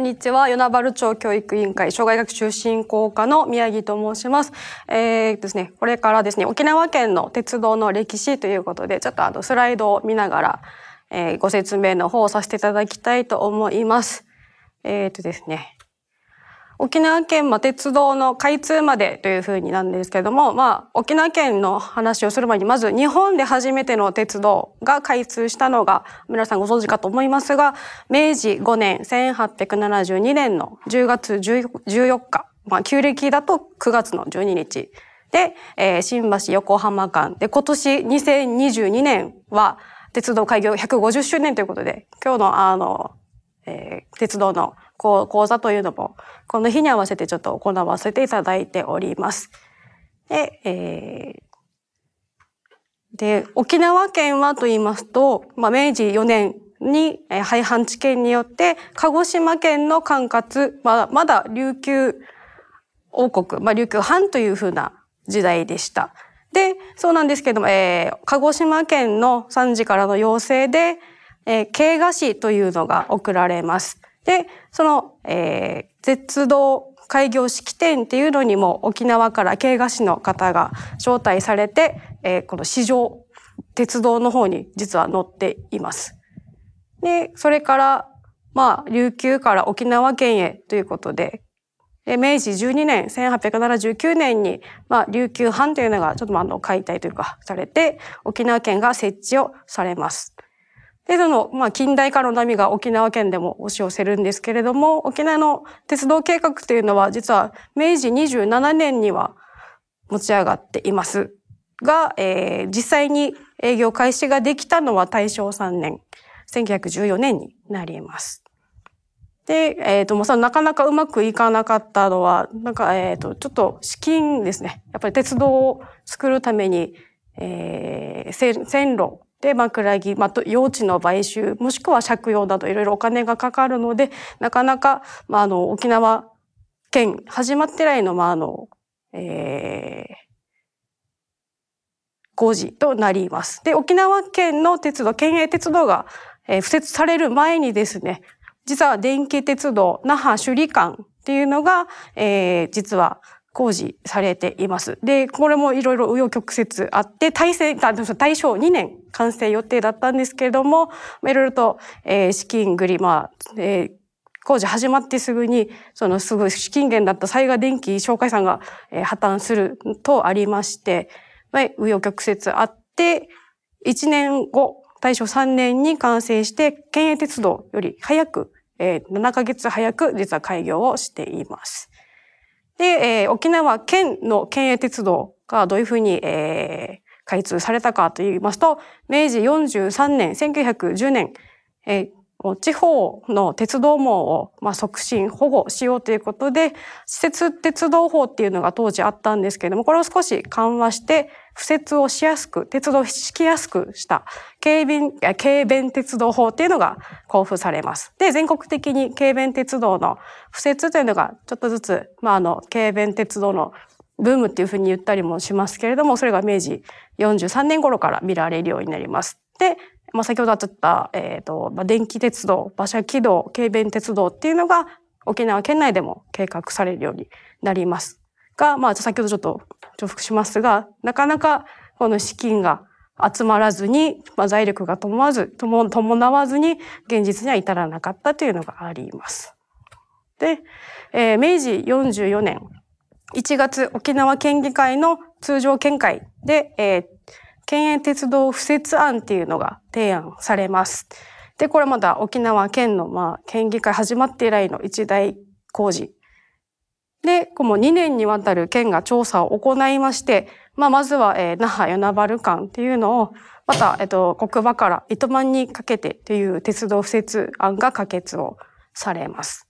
んにちは。与那原町教育委員会、障害学習振興課の宮城と申します。えー、ですね、これからですね、沖縄県の鉄道の歴史ということで、ちょっとあの、スライドを見ながら、えー、ご説明の方をさせていただきたいと思います。えっ、ー、とですね、沖縄県、ま鉄道の開通までというふうになんですけども、まあ、沖縄県の話をする前にまず日本で初めての鉄道が開通したのが皆さんご存知かと思いますが明治5年1872年の10月14日、まあ、旧暦だと9月の12日で、えー、新橋横浜間で今年2022年は鉄道開業150周年ということで今日のあの、えー、鉄道のこう講座というのも、この日に合わせてちょっと行わせていただいております。で、えーで、沖縄県はと言いますと、まあ、明治4年に、えー、廃藩置県によって、鹿児島県の管轄、まあ、まだ琉球王国、まあ、琉球藩というふうな時代でした。で、そうなんですけども、えー、鹿児島県の3時からの要請で、えー、慶賀市というのが送られます。で、その、えー、絶道開業式典っていうのにも沖縄から慶賀市の方が招待されて、えー、この市場、鉄道の方に実は乗っています。で、それから、まあ、琉球から沖縄県へということで、で明治12年、1879年に、まあ、琉球藩というのが、ちょっとまあの、解体というか、されて、沖縄県が設置をされます。で、その、まあ、近代化の波が沖縄県でも押し寄せるんですけれども、沖縄の鉄道計画というのは、実は明治27年には持ち上がっていますが、えー、実際に営業開始ができたのは大正3年、1914年になります。で、えっ、ー、と、もうなかなかうまくいかなかったのは、なんか、えっ、ー、と、ちょっと資金ですね。やっぱり鉄道を作るために、えー、線路で枕木、まあ、用地の買収もしくは借用などいろいろお金がかかるのでなかなか、まあ、あの沖縄県始まって以来の,、まああのえー、工事となります。で沖縄県の鉄道県営鉄道が、えー、敷設される前にですね実は電気鉄道那覇首里間っていうのが、えー、実は工事されています。で、これもいろいろ紆余曲折あって、大成、大正2年完成予定だったんですけれども、いろいろと、えー、資金繰り、まあ、えー工事始まってすぐに、そのすぐ資金源だった災害電気紹介さんが、破綻するとありまして、はい、曲折あって、1年後、大正3年に完成して、県営鉄道より早く、7ヶ月早く実は開業をしています。で、えー、沖縄県の県営鉄道がどういうふうに、えー、開通されたかと言いますと、明治43年、1910年、えー、地方の鉄道網を、まあ、促進、保護しようということで、施設鉄道法っていうのが当時あったんですけれども、これを少し緩和して、敷設をしやすく、鉄道を敷きやすくした、軽便、軽便鉄道法っていうのが交付されます。で、全国的に軽便鉄道の敷設というのが、ちょっとずつ、まあ、あの、軽便鉄道のブームっていうふうに言ったりもしますけれども、それが明治43年頃から見られるようになります。で、まあ、先ほどあった、えっ、ー、と、まあ、電気鉄道、馬車軌道、軽便鉄道っていうのが沖縄県内でも計画されるようになります。が、まあ、先ほどちょっと重複しますが、なかなかこの資金が集まらずに、まあ、財力が伴わず、伴わずに現実には至らなかったというのがあります。で、えー、明治44年1月沖縄県議会の通常見解で、えー県営鉄道敷設案っていうのが提案されます。で、これまだ沖縄県の、まあ、県議会始まって以来の一大工事。で、この2年にわたる県が調査を行いまして、まあ、まずは、えー、那覇与那原間っていうのを、また、えっ、と、国場から糸満にかけてという鉄道敷設案が可決をされます。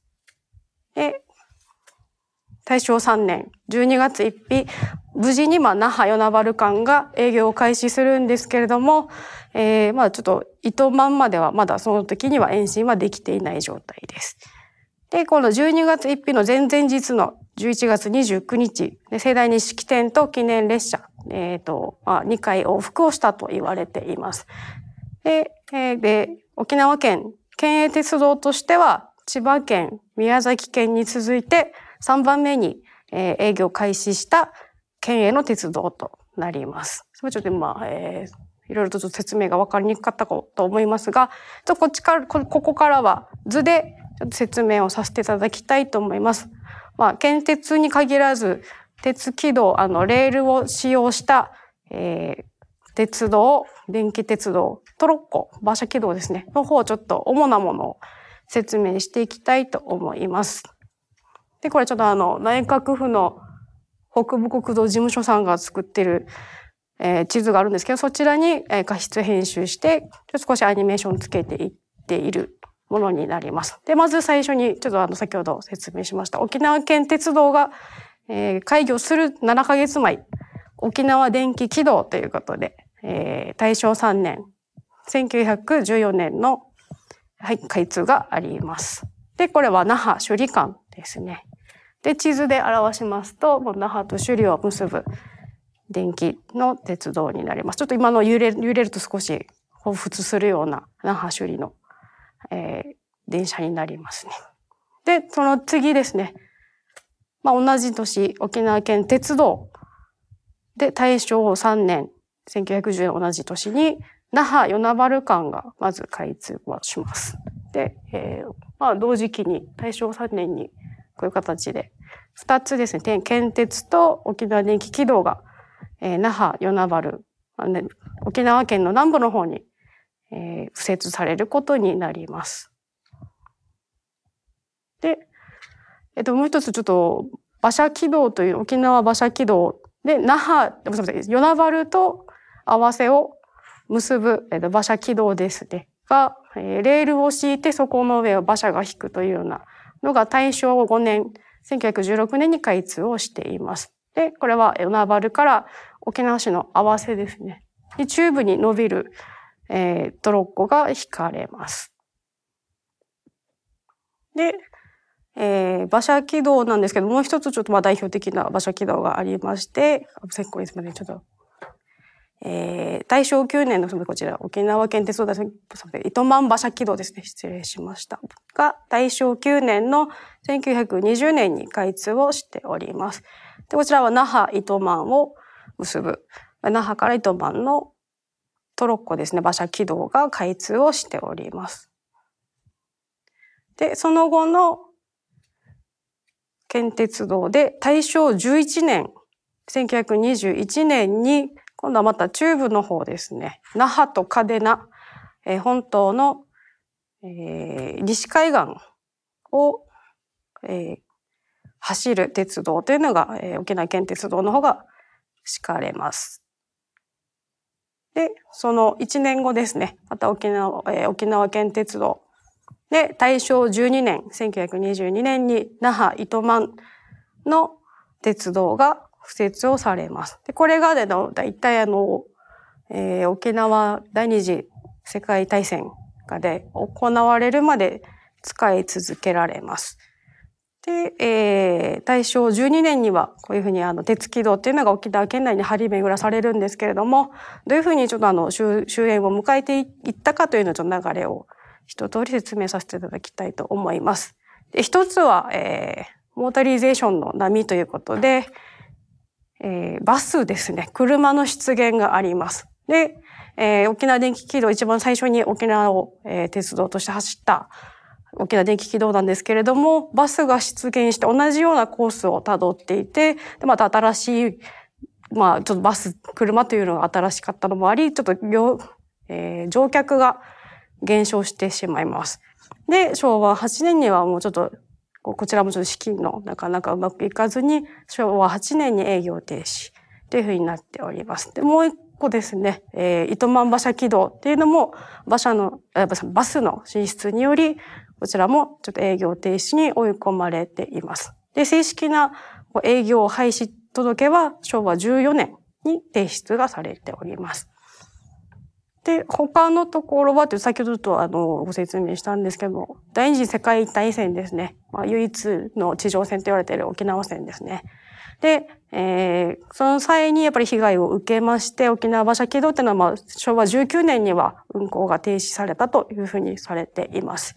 で、大正3年12月1日、無事にまあ那覇与那原間が営業を開始するんですけれども、えー、まあちょっと糸満まではまだその時には延伸はできていない状態です。で、この12月1日の前々日の11月29日、盛大に式典と記念列車、えー、と、まあ、2回往復をしたと言われています。で、えー、で沖縄県、県営鉄道としては、千葉県、宮崎県に続いて3番目に、えー、営業開始した県への鉄道となります。ちょっと今、えー、いろいろと説明が分かりにくかったかと思いますが、ちょっとこっちからこ、こからは図でちょっと説明をさせていただきたいと思います。まあ、建鉄に限らず、鉄軌道、あの、レールを使用した、えー、鉄道、電気鉄道、トロッコ、馬車軌道ですね、の方をちょっと主なものを説明していきたいと思います。で、これちょっとあの、内閣府の北部国道事務所さんが作ってる、えー、地図があるんですけど、そちらに、えー、画質編集して、少しアニメーションつけていっているものになります。で、まず最初に、ちょっとあの、先ほど説明しました、沖縄県鉄道が、えー、開業する7ヶ月前、沖縄電気軌道ということで、えー、大正3年、1914年の、はい、開通があります。で、これは那覇処理館ですね。で、地図で表しますと、もう那覇と首里を結ぶ電気の鉄道になります。ちょっと今の揺れ揺れると少し彷彿するような那覇首里の、えー、電車になりますね。で、その次ですね。まあ、同じ年、沖縄県鉄道で大正3年、1910年同じ年に、那覇与那原間がまず開通はします。で、えー、まあ、同時期に、大正3年にこういう形で、二つですね、県鉄と沖縄電気軌道が、えー、那覇、与那原、沖縄県の南部の方に、えー、敷設されることになります。で、えっ、ー、と、もう一つちょっと、馬車軌道という、沖縄馬車軌道で、那覇、すみません、与那原と合わせを結ぶ、えっ、ー、と、馬車軌道ですね。が、えー、レールを敷いてそこの上を馬車が引くというようなのが大正5年、1916年に開通をしています。で、これはナバルから沖縄市の合わせですね。で中部に伸びる、えー、トロッコが引かれます。で、えー、馬車軌道なんですけど、もう一つちょっとまあ代表的な馬車軌道がありまして、あ、せっこいつまで、ちょっとえー、大正9年の、こちら、沖縄県鉄道大戦、糸満馬車軌道ですね、失礼しました。が、大正9年の1920年に開通をしております。で、こちらは那覇、糸満を結ぶ、那覇から糸満のトロッコですね、馬車軌道が開通をしております。で、その後の県鉄道で大正11年、1921年に今度はまた中部の方ですね。那覇と嘉手納、えー、本島の、えー、西海岸を、えー、走る鉄道というのが、えー、沖縄県鉄道の方が敷かれます。で、その1年後ですね、また沖縄,、えー、沖縄県鉄道で、大正12年、1922年に那覇糸満の鉄道が敷設をされます。でこれが、でだいたいあの、えー、沖縄第二次世界大戦がで行われるまで使い続けられます。で、えー、大正12年にはこういうふうにあの鉄軌道っていうのが沖縄県内に張り巡らされるんですけれどもどういうふうにちょっとあの終焉を迎えていったかというのをちょっと流れを一通り説明させていただきたいと思います。で一つは、えー、モータリゼーションの波ということで、えー、バスですね、車の出現があります。で、えー、沖縄電気軌道、一番最初に沖縄を、えー、鉄道として走った沖縄電気軌道なんですけれども、バスが出現して同じようなコースをたどっていて、でまた新しい、まあ、ちょっとバス、車というのが新しかったのもあり、ちょっと、えー、乗客が減少してしまいます。で、昭和8年にはもうちょっとこちらもちょっと資金のなかなかうまくいかずに、昭和8年に営業停止というふうになっております。で、もう一個ですね、えー、糸満馬車軌道っていうのも、馬車の、バスの進出により、こちらもちょっと営業停止に追い込まれています。で、正式な営業廃止届は昭和14年に提出がされております。で、他のところはという、先ほどとあの、ご説明したんですけども、第二次世界大戦ですね。まあ、唯一の地上戦と言われている沖縄戦ですね。で、えー、その際にやっぱり被害を受けまして、沖縄馬車軌道っていうのは、まあ、昭和19年には運行が停止されたというふうにされています。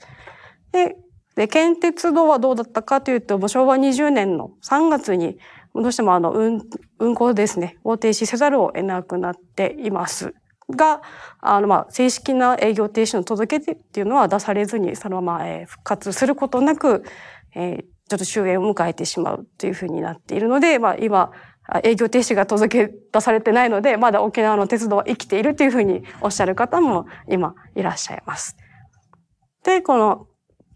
で、で県鉄道はどうだったかというと、もう昭和20年の3月に、どうしてもあの運、運行ですね、を停止せざるを得なくなっています。が、あの、まあ、正式な営業停止の届けっていうのは出されずに、そのまま、え復活することなく、えちょっと終焉を迎えてしまうというふうになっているので、まあ、今、営業停止が届け出されてないので、まだ沖縄の鉄道は生きているというふうにおっしゃる方も今いらっしゃいます。で、この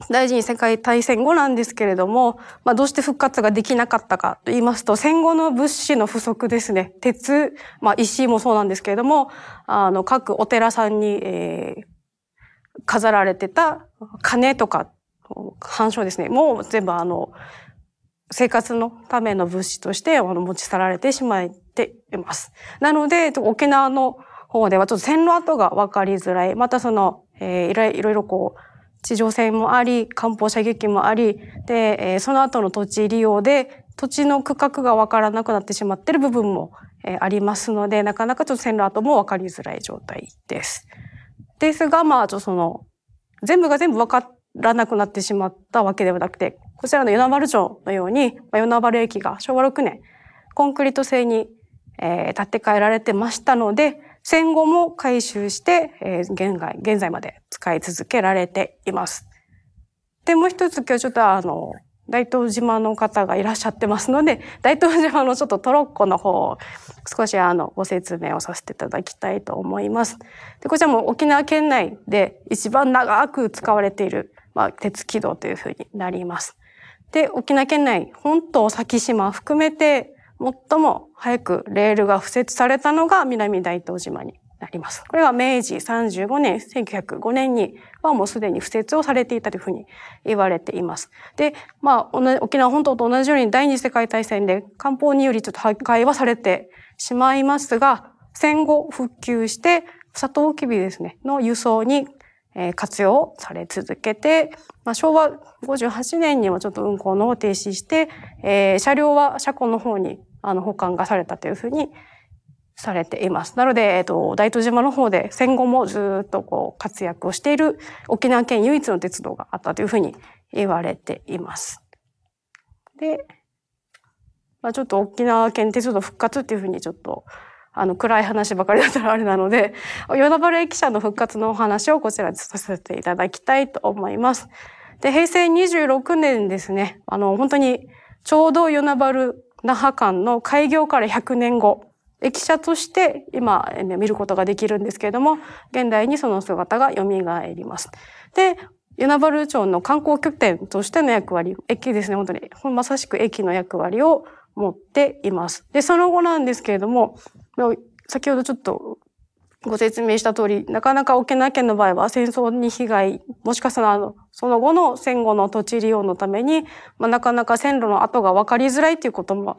第二次世界大戦後なんですけれども、まあ、どうして復活ができなかったかと言いますと、戦後の物資の不足ですね。鉄、まあ、石もそうなんですけれども、あの、各お寺さんに、えー、飾られてた金とか、反証ですね。もう全部あの、生活のための物資としてあの持ち去られてしまっています。なので、沖縄の方ではちょっと線路跡が分かりづらい。またその、えー、いろいろこう、地上戦もあり、艦砲射撃もあり、で、えその後の土地利用で、土地の区画が分からなくなってしまっている部分も、えありますので、なかなかちょっと線路跡も分かりづらい状態です。ですが、まあ、ちょっとその、全部が全部分からなくなってしまったわけではなくて、こちらの与那原城のように、まあ、与那原駅が昭和6年、コンクリート製に、えー、建て替えられてましたので、戦後も回収して、えー、現在、現在まで使い続けられています。で、もう一つ今日ちょっとあの、大東島の方がいらっしゃってますので、大東島のちょっとトロッコの方を少しあの、ご説明をさせていただきたいと思います。で、こちらも沖縄県内で一番長く使われている、まあ、鉄軌道というふうになります。で、沖縄県内、本島、先島含めて、最も早くレールが敷設されたのが南大東島になります。これは明治35年、1905年にはもうすでに敷設をされていたというふうに言われています。で、まあ、沖縄本島と同じように第二次世界大戦で漢方によりちょっと破壊はされてしまいますが、戦後復旧して、サトウキビですね、の輸送に活用され続けて、まあ、昭和58年にはちょっと運行のを停止して、えー、車両は車庫の方にあの、保管がされたというふうにされています。なので、えっと、大東島の方で戦後もずっとこう活躍をしている沖縄県唯一の鉄道があったというふうに言われています。で、まあ、ちょっと沖縄県鉄道復活っていうふうにちょっとあの暗い話ばかりだったらあれなので、与那原駅舎の復活のお話をこちらでさせていただきたいと思います。で、平成26年ですね、あの、本当にちょうど与那原那覇間の開業から100年後、駅舎として今見ることができるんですけれども、現代にその姿が蘇ります。で、与那原町の観光拠点としての役割、駅ですね、本当に。まさしく駅の役割を持っています。で、その後なんですけれども、先ほどちょっとご説明した通り、なかなか沖縄県の場合は戦争に被害、もしかしたらその後の戦後の土地利用のために、まあ、なかなか線路の跡が分かりづらいということも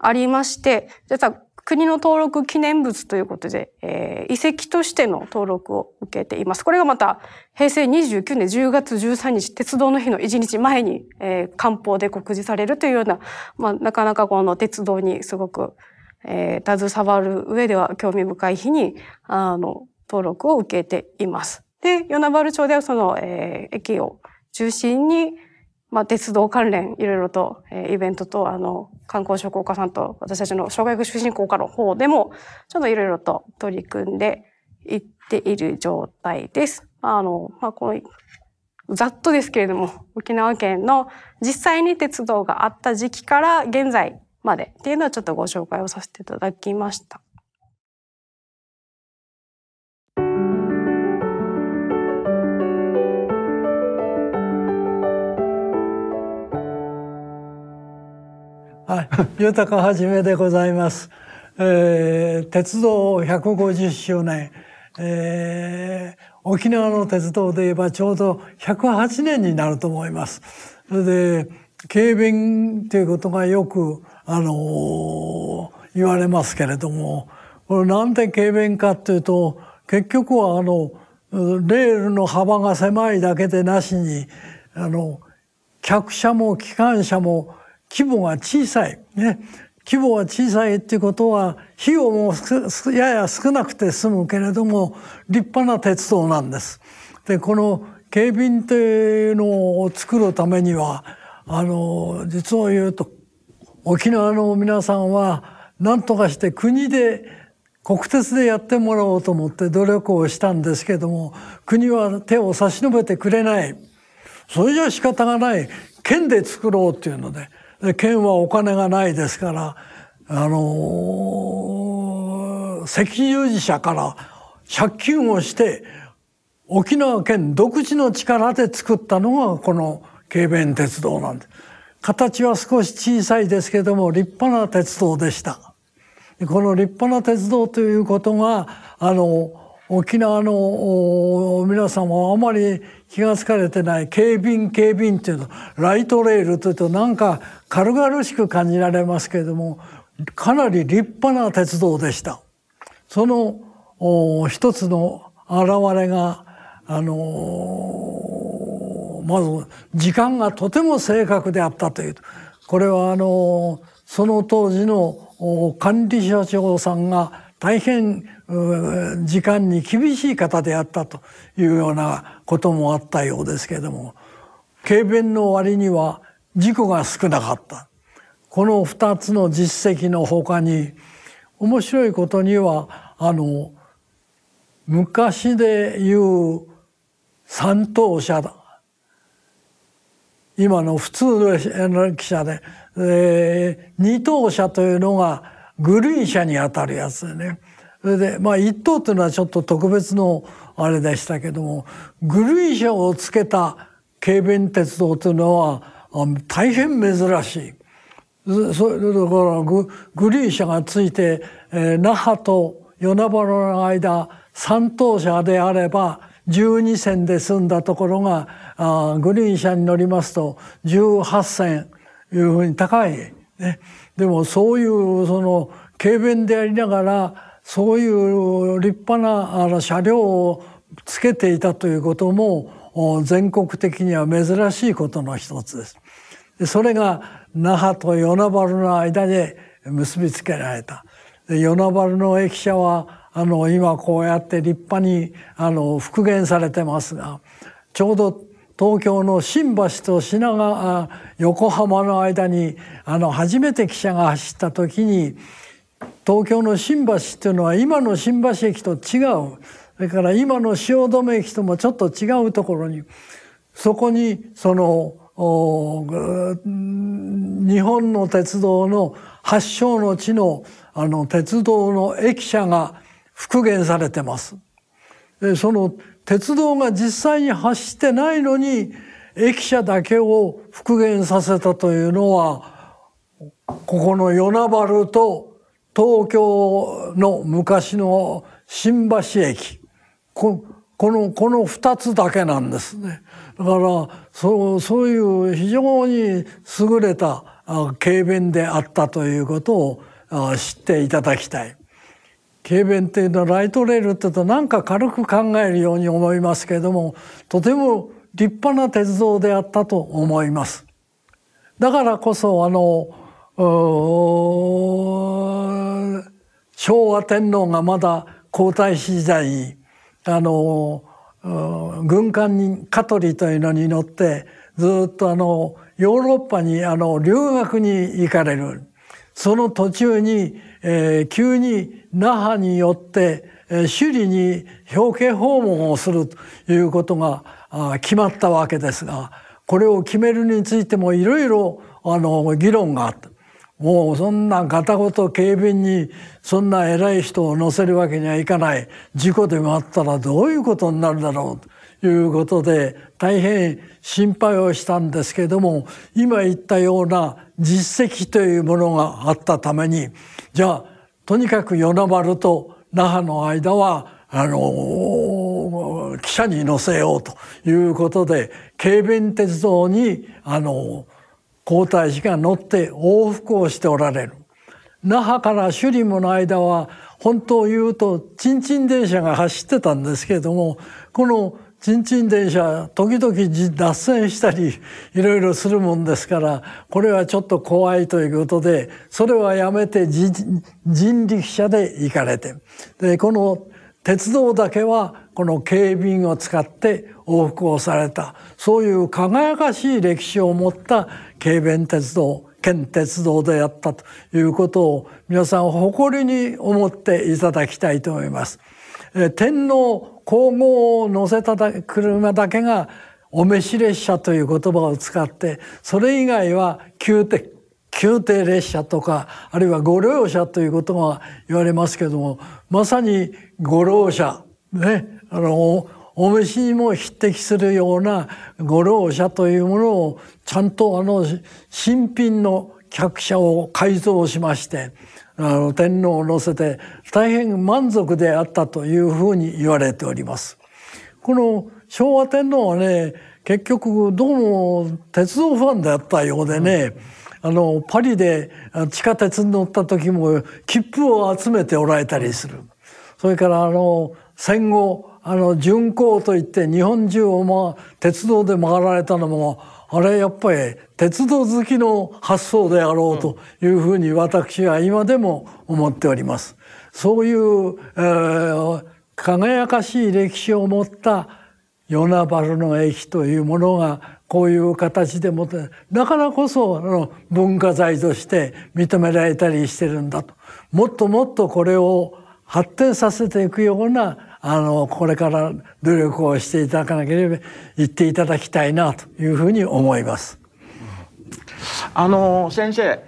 ありまして、実は国の登録記念物ということで、えー、遺跡としての登録を受けています。これがまた平成29年10月13日、鉄道の日の1日前に、えー、官報で告示されるというような、まあ、なかなかこの鉄道にすごくえー、携わる上では興味深い日に、あの、登録を受けています。で、与那原町ではその、えー、駅を中心に、まあ、鉄道関連、いろいろと、えー、イベントと、あの、観光商工課さんと、私たちの障害福祉振興課の方でも、ちょっといろいろと取り組んでいっている状態です。あの、まあ、この、ざっとですけれども、沖縄県の実際に鉄道があった時期から現在までっていうのはちょっとご紹介をさせていただきました。はい、豊かはじめでございます。えー、鉄道150周年、えー、沖縄の鉄道で言えばちょうど108年になると思います。それで警備員ということがよく、あの言われますけれども、これなんで警備員かっていうと、結局はあの、レールの幅が狭いだけでなしに、あの、客車も機関車も規模が小さい。ね。規模が小さいっていうことは、費用もやや少なくて済むけれども、立派な鉄道なんです。で、この警備っというのを作るためには、あの実を言うと沖縄の皆さんは何とかして国で国鉄でやってもらおうと思って努力をしたんですけども国は手を差し伸べてくれないそれじゃ仕方がない県で作ろうっていうのでで県はお金がないですからあのー、赤十字社から借金をして沖縄県独自の力で作ったのがこの軽便鉄道なんで形は少し小さいですけども立派な鉄道でした。この立派な鉄道ということがあの沖縄の皆さんはあまり気が付かれてない警備警備員っていうの、ライトレールというとなんか軽々しく感じられますけれどもかなり立派な鉄道でした。その一つの現れがあのまず時間がとても正確であったというこれはあのその当時の管理者長さんが大変時間に厳しい方であったというようなこともあったようですけれども軽便の割には事故が少なかったこの二つの実績のほかに面白いことにはあの昔でいう三等車今の普通の汽車で、えー、二等車というのがグリーン車にあたるやつでね。それで、まあ一等というのはちょっと特別のあれでしたけども、グリーン車をつけた軽便鉄道というのは大変珍しい。それだからググリーン車がついて、えー、那覇と与那原の間三等車であれば12線で済んだところがあグリーン車に乗りますと18線いうふうに高い、ね、でもそういうその軽便でありながらそういう立派な車両をつけていたということも全国的には珍しいことの一つです。でそれが那覇と与那原の間で結びつけられた。与那原の駅舎はあの、今こうやって立派に、あの、復元されてますが、ちょうど東京の新橋と品川、横浜の間に、あの、初めて汽車が走った時に、東京の新橋っていうのは今の新橋駅と違う。それから今の汐留駅ともちょっと違うところに、そこに、その、日本の鉄道の発祥の地の、あの、鉄道の駅舎が、復元されてます。その鉄道が実際に走ってないのに駅舎だけを復元させたというのはここの与那原と東京の昔の新橋駅このこの2つだけなんですね。だからそうそういう非常に優れた軽便であったということを知っていただきたい。軽便っていうのはライトレールっていうとなんか軽く考えるように思いますけれどもとても立派な鉄道であったと思います。だからこそあの昭和天皇がまだ皇太子時代にあの軍艦にカトリというのに乗ってずっとあのヨーロッパにあの留学に行かれるその途中に、えー、急に那覇によって首里に表敬訪問をするということが決まったわけですがこれを決めるについてもいろいろ議論があった。もうそんなガタごと警備にそんな偉い人を乗せるわけにはいかない事故でもあったらどういうことになるだろうということで大変心配をしたんですけども今言ったような実績というものがあったためにじゃあとにかく与那原と那覇の間はあの汽車に乗せようということで軽便鉄道にあの皇太子が乗って往復をしておられる。那覇から首里もの間は本当を言うとちんちん電車が走ってたんですけれどもこのちんちん電車時々脱線したりいろいろするもんですからこれはちょっと怖いということでそれはやめて人力車で行かれてでこの鉄道だけはこの警備員を使って往復をされたそういう輝かしい歴史を持った軽便鉄道県鉄道でやったということを皆さん誇りに思っていただきたいと思います。天皇皇后を乗せた車だけがお召し列車という言葉を使ってそれ以外は宮廷宮廷列車とかあるいは御両車ということが言われますけどもまさに御老者ねあのお召しにも匹敵するような御老者というものをちゃんとあの新品の客車を改造しましてあの天皇を乗せて大変満足であったというふうに言われております。この昭和天皇はね結局どうも鉄道ファンであったようでね、うん、あのパリで地下鉄に乗った時も切符を集めておられたりする。それからあの戦後あの巡航といって日本中を、まあ、鉄道で回られたのもあれやっぱり鉄道好きの発想であろうというふうに私は今でも思っております。そういう、えー、輝かしい歴史を持った与那原の駅というものがこういう形でもってだからこそあの文化財として認められたりしてるんだともっともっとこれを発展させていくようなあの、これから努力をしていただかなければ、言っていただきたいなというふうに思います。あの、先生、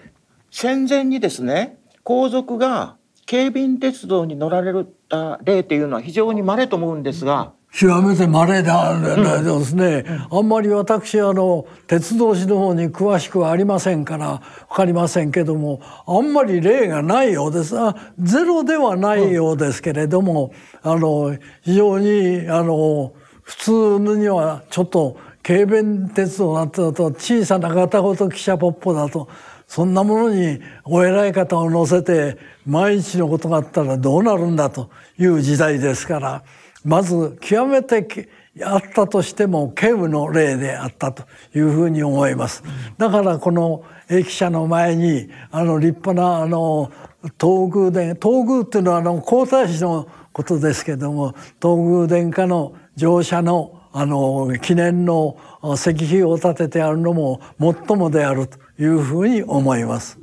戦前にですね、皇族が警備員鉄道に乗られた例というのは非常に稀と思うんですが、極めて稀れんですね、あんまり私あの鉄道史の方に詳しくはありませんから分かりませんけどもあんまり例がないようですあゼロではないようですけれども、あの非常にあの普通にはちょっと軽便鉄道なんてと小さな片言汽車ポッポだとそんなものにお偉い方を乗せて毎日のことがあったらどうなるんだという時代ですから。まず極めてあったとしても警部の例であったというふうに思います。だからこの駅舎の前にあの立派なあの東宮殿東宮っていうのはあの皇太子のことですけども東宮殿下の乗車のあの記念の石碑を建ててあるのも最もであるというふうに思います。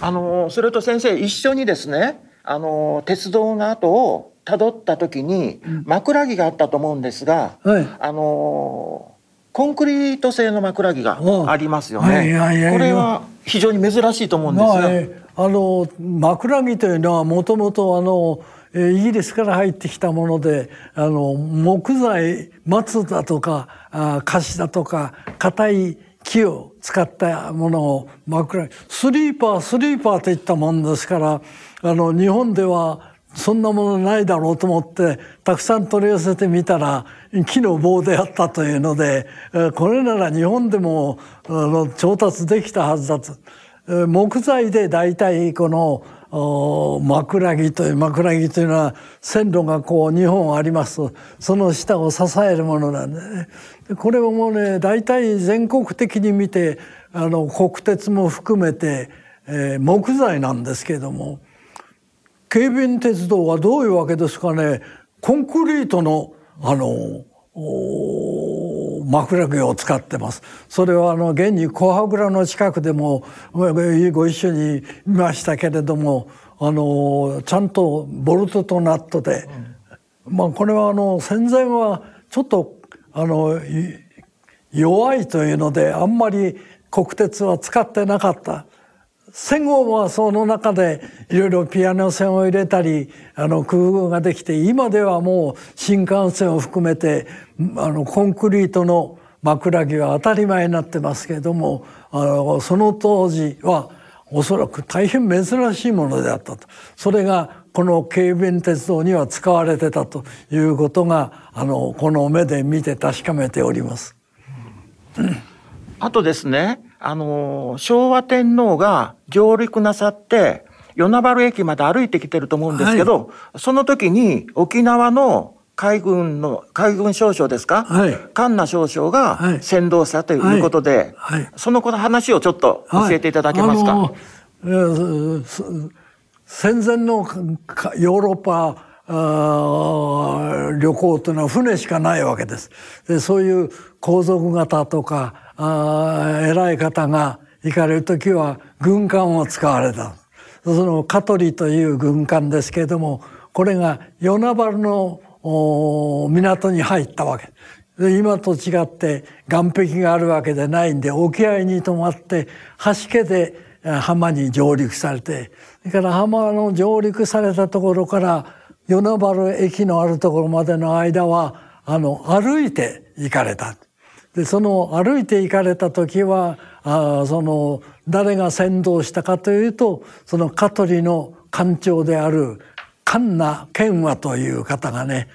あのそれと先生一緒にですねあの鉄道の後を辿った時に枕木があったと思うんですが、はい、あのコンクリート製の枕木がありますよね。はいはいはいはい、これは非常に珍しいと思うんですが、まあの枕木というのはもともとあのイギリスから入ってきたものであの木材松だとかあ菓子だとか硬い木を使ったものを枕スリーパースリーパーといったもんですからあの日本ではそんなものないだろうと思ってたくさん取り寄せてみたら木の棒であったというのでこれなら日本でも調達できたはずだと木材で大体この枕木という枕木というのは線路がこう2本ありますその下を支えるものなんでねこれをもうね大体全国的に見てあの国鉄も含めて、え木材なんですけども。警備鉄道はどういうわけですかねコンクリートのあの枕木を使ってますそれはあの現に小羽倉の近くでもご一緒に見ましたけれどもあのちゃんとボルトとナットで、うん、まあこれはあの戦前はちょっとあの弱いというのであんまり国鉄は使ってなかった。戦後はその中でいろいろピアノ線を入れたりあの工夫ができて今ではもう新幹線を含めてあのコンクリートの枕木は当たり前になってますけれどもあのその当時はおそらく大変珍しいものであったとそれがこの軽便鉄道には使われてたということがあのこの目で見て確かめております。あとですねあの昭和天皇が上陸なさって与那原駅まで歩いてきてると思うんですけど、はい、その時に沖縄の海軍の海軍少将ですか、はい、カンナ少将が先導したということで、はい、その子の話をちょっと教えていただけますか。はいあのー、戦前のヨーロッパ旅行というのは船しかないわけです。でそういう皇族方とかあ偉い方が行かれる時は軍艦を使われたその香取という軍艦ですけれどもこれが与那原の港に入ったわけ今と違って岸壁があるわけでないんで沖合に泊まって橋家で浜に上陸されてそれから浜の上陸されたところから与那原駅のあるところまでの間はあの歩いて行かれた。でその歩いて行かれた時はあその誰が先導したかというとその香取の艦長である菅名健和という方がね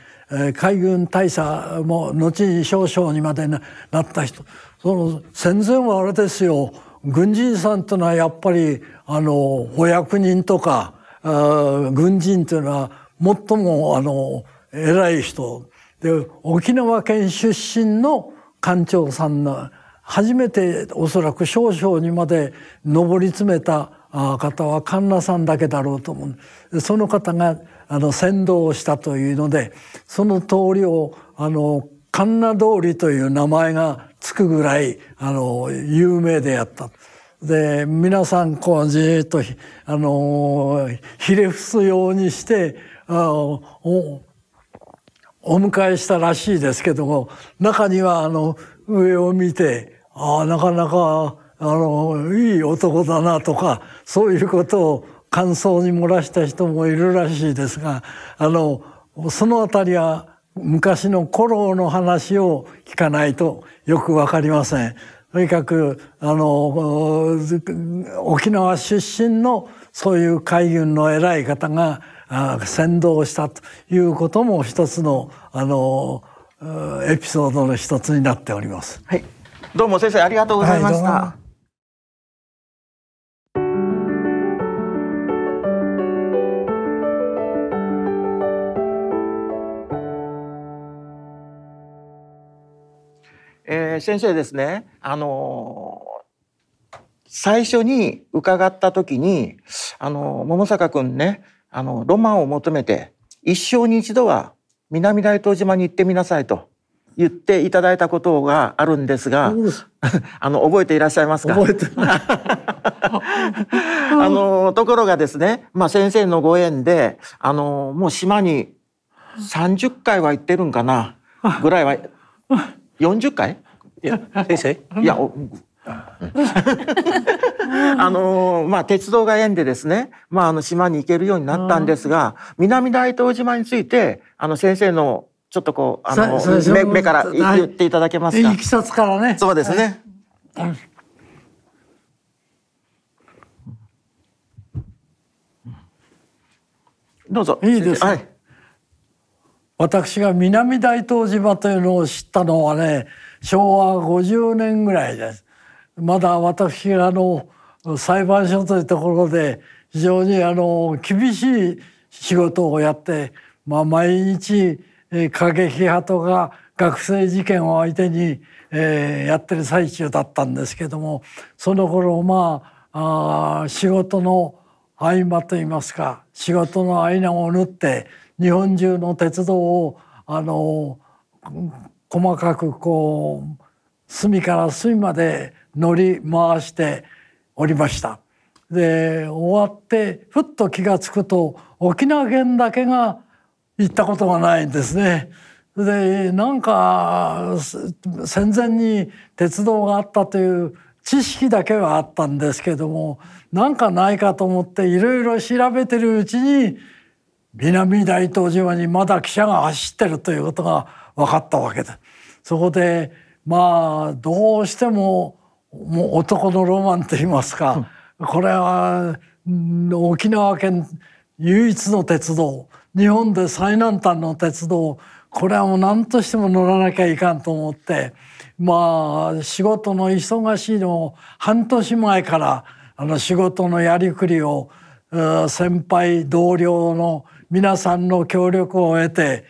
海軍大佐も後に少将にまでなった人その戦前はあれですよ軍人さんというのはやっぱりあのお役人とか軍人というのは最もあの偉い人で沖縄県出身の館長さんの初めておそらく少々にまで上り詰めた方は神奈さんだけだろうと思うその方があの先導をしたというのでその通りをあの神奈通りという名前がつくぐらいあの有名であった。で皆さんこうじーっとあのひれ伏すようにしてあおお迎えしたらしいですけども、中にはあの、上を見て、ああ、なかなか、あの、いい男だなとか、そういうことを感想に漏らした人もいるらしいですが、あの、そのあたりは昔の古老の話を聞かないとよくわかりません。とにかく、あの、沖縄出身のそういう海軍の偉い方が、先導したということも一つのあのエピソードの一つになっております。はい、どうも先生ありがとうございました。はいえ先生ですね、あのー、最初に伺った時に、あのー、桃坂君ねあのロマンを求めて一生に一度は南大東島に行ってみなさいと言っていただいたことがあるんですが、あの覚えていらっしゃいますかあのところがですね、まあ、先生のご縁であのもう島に30回は行ってるんかなぐらいは40回いや先生いや あのー、まあ、鉄道が縁でですね、まあ、あの島に行けるようになったんですが、南大東島についてあの先生のちょっとこうあの目目から言っていただけますか。いきさつからね。そうですね。どうぞ。いいです、ね、はい。私が南大東島というのを知ったのはね、昭和50年ぐらいです。まだ私あの裁判所というところで非常にあの厳しい仕事をやって、まあ、毎日過激派とか学生事件を相手に、えー、やってる最中だったんですけどもその頃まああ仕事の合間といいますか仕事の合間を縫って日本中の鉄道をあの細かくこう隅から隅まで乗り回しておりました。で終わってふっと気が付くと沖縄県だけが行ったことがないんですね。でなんか戦前に鉄道があったという知識だけはあったんですけどもなんかないかと思っていろいろ調べてるうちに南大東島にまだ汽車が走ってるということが分かったわけでそこでまあどうしてももう男のロマンといいますか、これは沖縄県唯一の鉄道日本で最南端の鉄道これはもう何としても乗らなきゃいかんと思ってまあ仕事の忙しいのを半年前からあの仕事のやりくりを先輩同僚の皆さんの協力を得て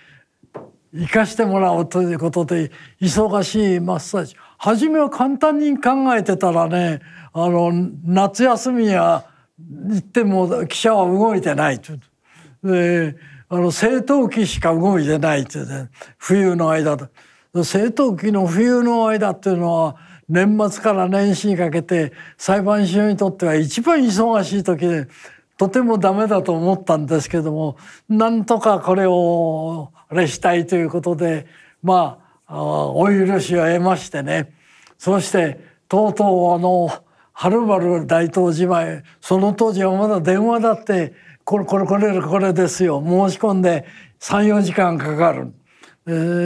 生かしてもらおうということで忙しい真っ最中初めは簡単に考えてたらねあの夏休みは行っても記者は動いてないと。であの政党期しか動いてないってね冬の間だ。政党期の冬の間っていうのは年末から年始にかけて裁判所にとっては一番忙しい時でとてもダメだと思ったんですけどもなんとかこれをあれしたいということでまあお許しを得ましてねそしてとうとうあのはるばる大東島へその当時はまだ電話だってこれこれこれこれですよ申し込んで34時間かかる、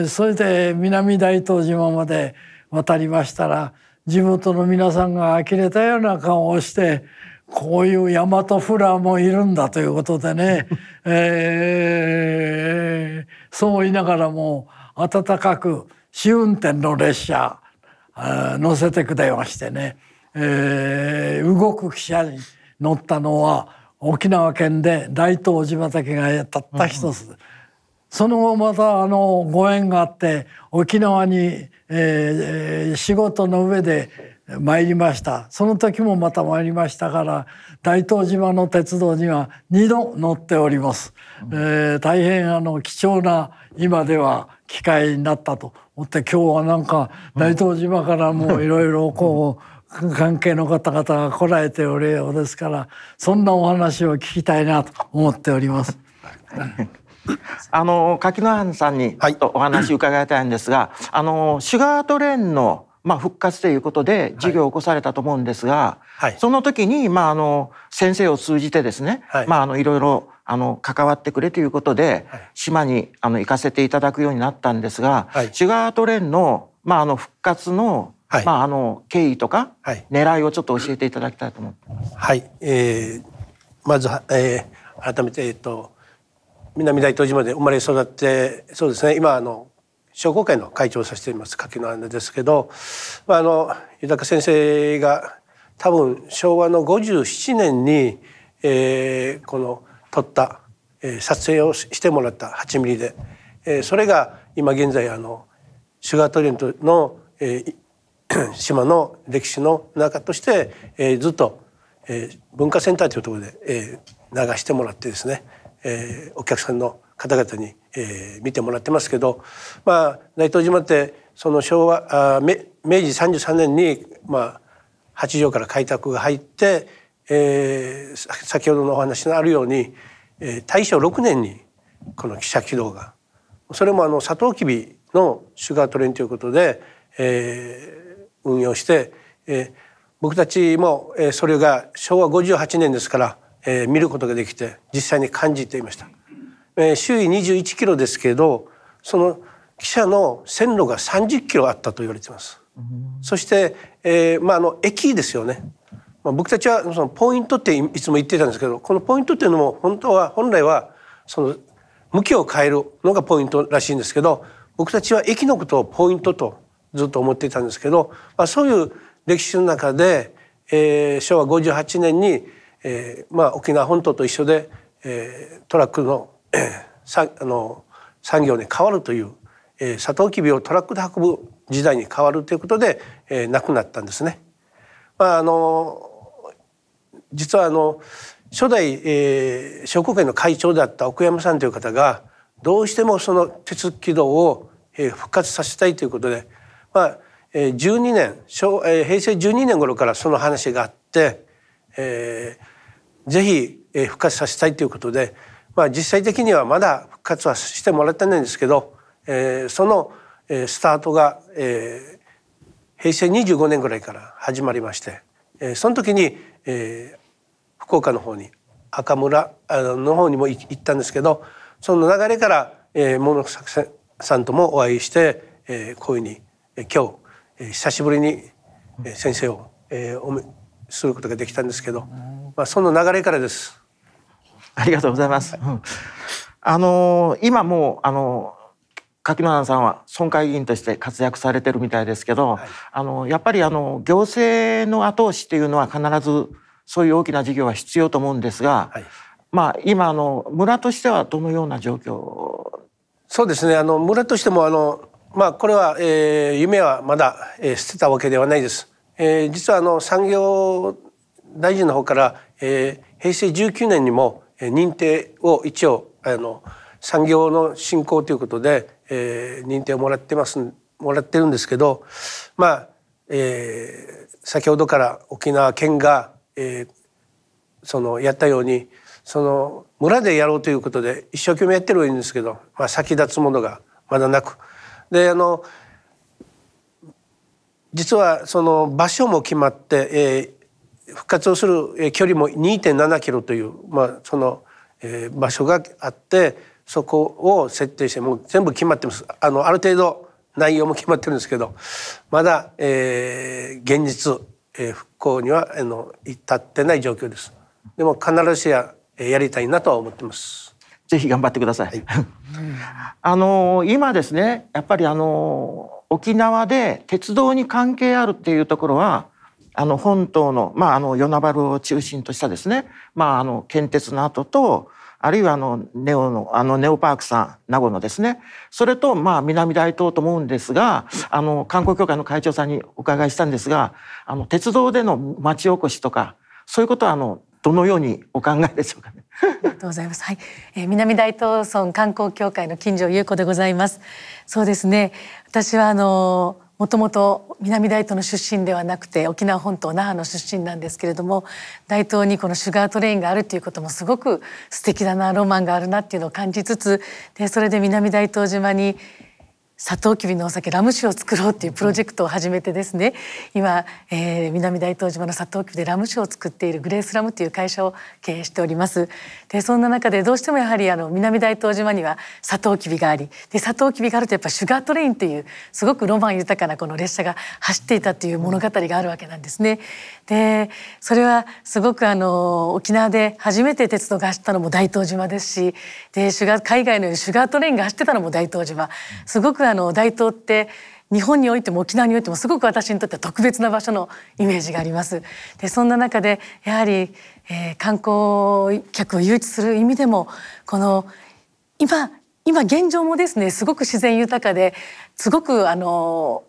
えそれで南大東島まで渡りましたら地元の皆さんが呆れたような顔をしてこういう大和フラーもいるんだということでね、えー、そう言いながらも暖かく試運転の列車乗せてくれましてね、えー、動く汽車に乗ったのは沖縄県で大東島岳がたった一つ、うん、その後またあのご縁があって沖縄に、えー、仕事の上で参りましたその時もまた参りましたから大東島の鉄道には2度乗っております、うん、えー、大変あの貴重な今では機会になったと思って今日はなんか大東島からもいろいろこう関係の方々が来られておるようですからそんなお話を聞きたいなと思っております。あの柿野藩さんにお話伺いたいんですが、はい、あのシュガートレーンのまあ、復活ということで事業を起こされたと思うんですが、はい、その時に、まあ、あの先生を通じてですね、はいまあ、あのいろいろあの関わってくれということで、島にあの行かせていただくようになったんですが、はい、シュガートレンの,、まああの復活の,、はいまあ、あの経緯とか、はい、狙いをちょっと教えていただきたいと思ってます。はい、えー、まず、えー、改めて、えーと、と南大東島で生まれ育ってそうですね今あの商工会の会長をさせています柿野アナですけど、まあ、あの豊先生が多分昭和の57年に、えー、この「撮った、えー、撮影をしてもらった8ミリで、えー、それが今現在あのシュガートリントの、えー、島の歴史の中として、えー、ずっと、えー、文化センターというところで、えー、流してもらってですね、えー、お客さんの方々に、えー、見てもらってますけど、まあ、内藤島ってその昭和あ明治33年に、まあ、八条から開拓が入ってえー、先ほどのお話のあるように、えー、大正6年にこの記者軌道がそれもあのサトウキビのシュガートレインということで、えー、運用して、えー、僕たちも、えー、それが昭和58年ですから、えー、見ることができて実際に感じていました。えー、周囲21キロですけどその汽車の線路が30キロあったと言われています。そして、えーまあ、あの駅ですよねまあ、僕たちはそのポイントっていつも言ってたんですけどこのポイントっていうのも本当は本来はその向きを変えるのがポイントらしいんですけど僕たちは駅のことをポイントとずっと思っていたんですけど、まあ、そういう歴史の中で、えー、昭和58年に、えーまあ、沖縄本島と一緒で、えー、トラックの,、えー、さあの産業に変わるという、えー、サトウキビをトラックで運ぶ時代に変わるということで、えー、なくなったんですね。まああの実はあの初代、えー、商工会の会長だった奥山さんという方がどうしてもその鉄軌道を、えー、復活させたいということで、まあえー、12年えー、平成12年頃からその話があって、えー、ぜひ、えー、復活させたいということで、まあ、実際的にはまだ復活はしてもらってないんですけど、えー、その、えー、スタートが、えー、平成25年ぐらいから始まりまして、えー、その時に、えー、福岡の方に赤村の方にも行ったんですけどその流れから、え物作さんともお会いして、えこういうふうに、え今日、え久しぶりに先生を、えおめすることができたんですけど、まあ、その流れからです。ありがとうございます。あの今もうあの柿村さんは村会議員として活躍されてるみたいですけど、はい、あのやっぱりあの行政の後押しというのは必ずそういう大きな事業は必要と思うんですが、はい、まあ、今の村としてはどのような状況そうですねあの村としてもあの、まあ、これは、えー、夢はまだ、えー、捨てたわけではないです。えー、実はあの産業大臣の方から、えー、平成19年にも認定を一応あの産業の振興ということで、えー、認定をもらってますもらってるんですけどまあ、えー、先ほどから沖縄県がえー、そのやったようにその村でやろうということで一生懸命やってるはいいんですけど、まあ、先立つものがまだなく。であの実はその場所も決まって、えー、復活をする距離も2.7キロという、まあ、その、えー、場所があってそこを設定してもう全部決まってますあのある程度内容も決まってるんですけどまだ、えー、現実、えー、復行にはあの至ってない状況です。でも必ずしややりたいなとは思ってます。ぜひ頑張ってください。はい、あの今ですね、やっぱりあの沖縄で鉄道に関係あるっていうところは。あの本島の,、まあ、あの与那原を中心としたですね、まあ、あの建設の後とあるいはあのネオのあのネオパークさん名護のですねそれとまあ南大東と思うんですがあの観光協会の会長さんにお伺いしたんですがあの鉄道での町おこしとかそういうことはあのどのようにお考えでしょうかね。ありがとうございます。はい、えー、南大東村観光協会の金城優子でございます。そうですね。私はあのもともと南大東の出身ではなくて沖縄本島那覇の出身なんですけれども大東にこのシュガートレインがあるっていうこともすごく素敵だなロマンがあるなっていうのを感じつつでそれで南大東島にサトウキビのお酒ラム酒を作ろうっていうプロジェクトを始めてですね今、えー、南大東島のサトウキビでラム酒を作っているグレースラムという会社を経営しておりますでそんな中でどうしてもやはりあの南大東島にはサトウキビがありでサトウキビがあるとやっぱシュガートレインというすごくロマン豊かなこの列車が走っていたという物語があるわけなんですねでそれはすごくあの沖縄で初めて鉄道が走ったのも大東島ですしでシュガ海外のシュガートレインが走ってたのも大東島すごくあの大東って日本においても沖縄においてもすごく私にとっては特別な場所のイメージがあります。でそんな中でやはり、えー、観光客を誘致する意味でもこの今今現状もですねすごく自然豊かですごくあの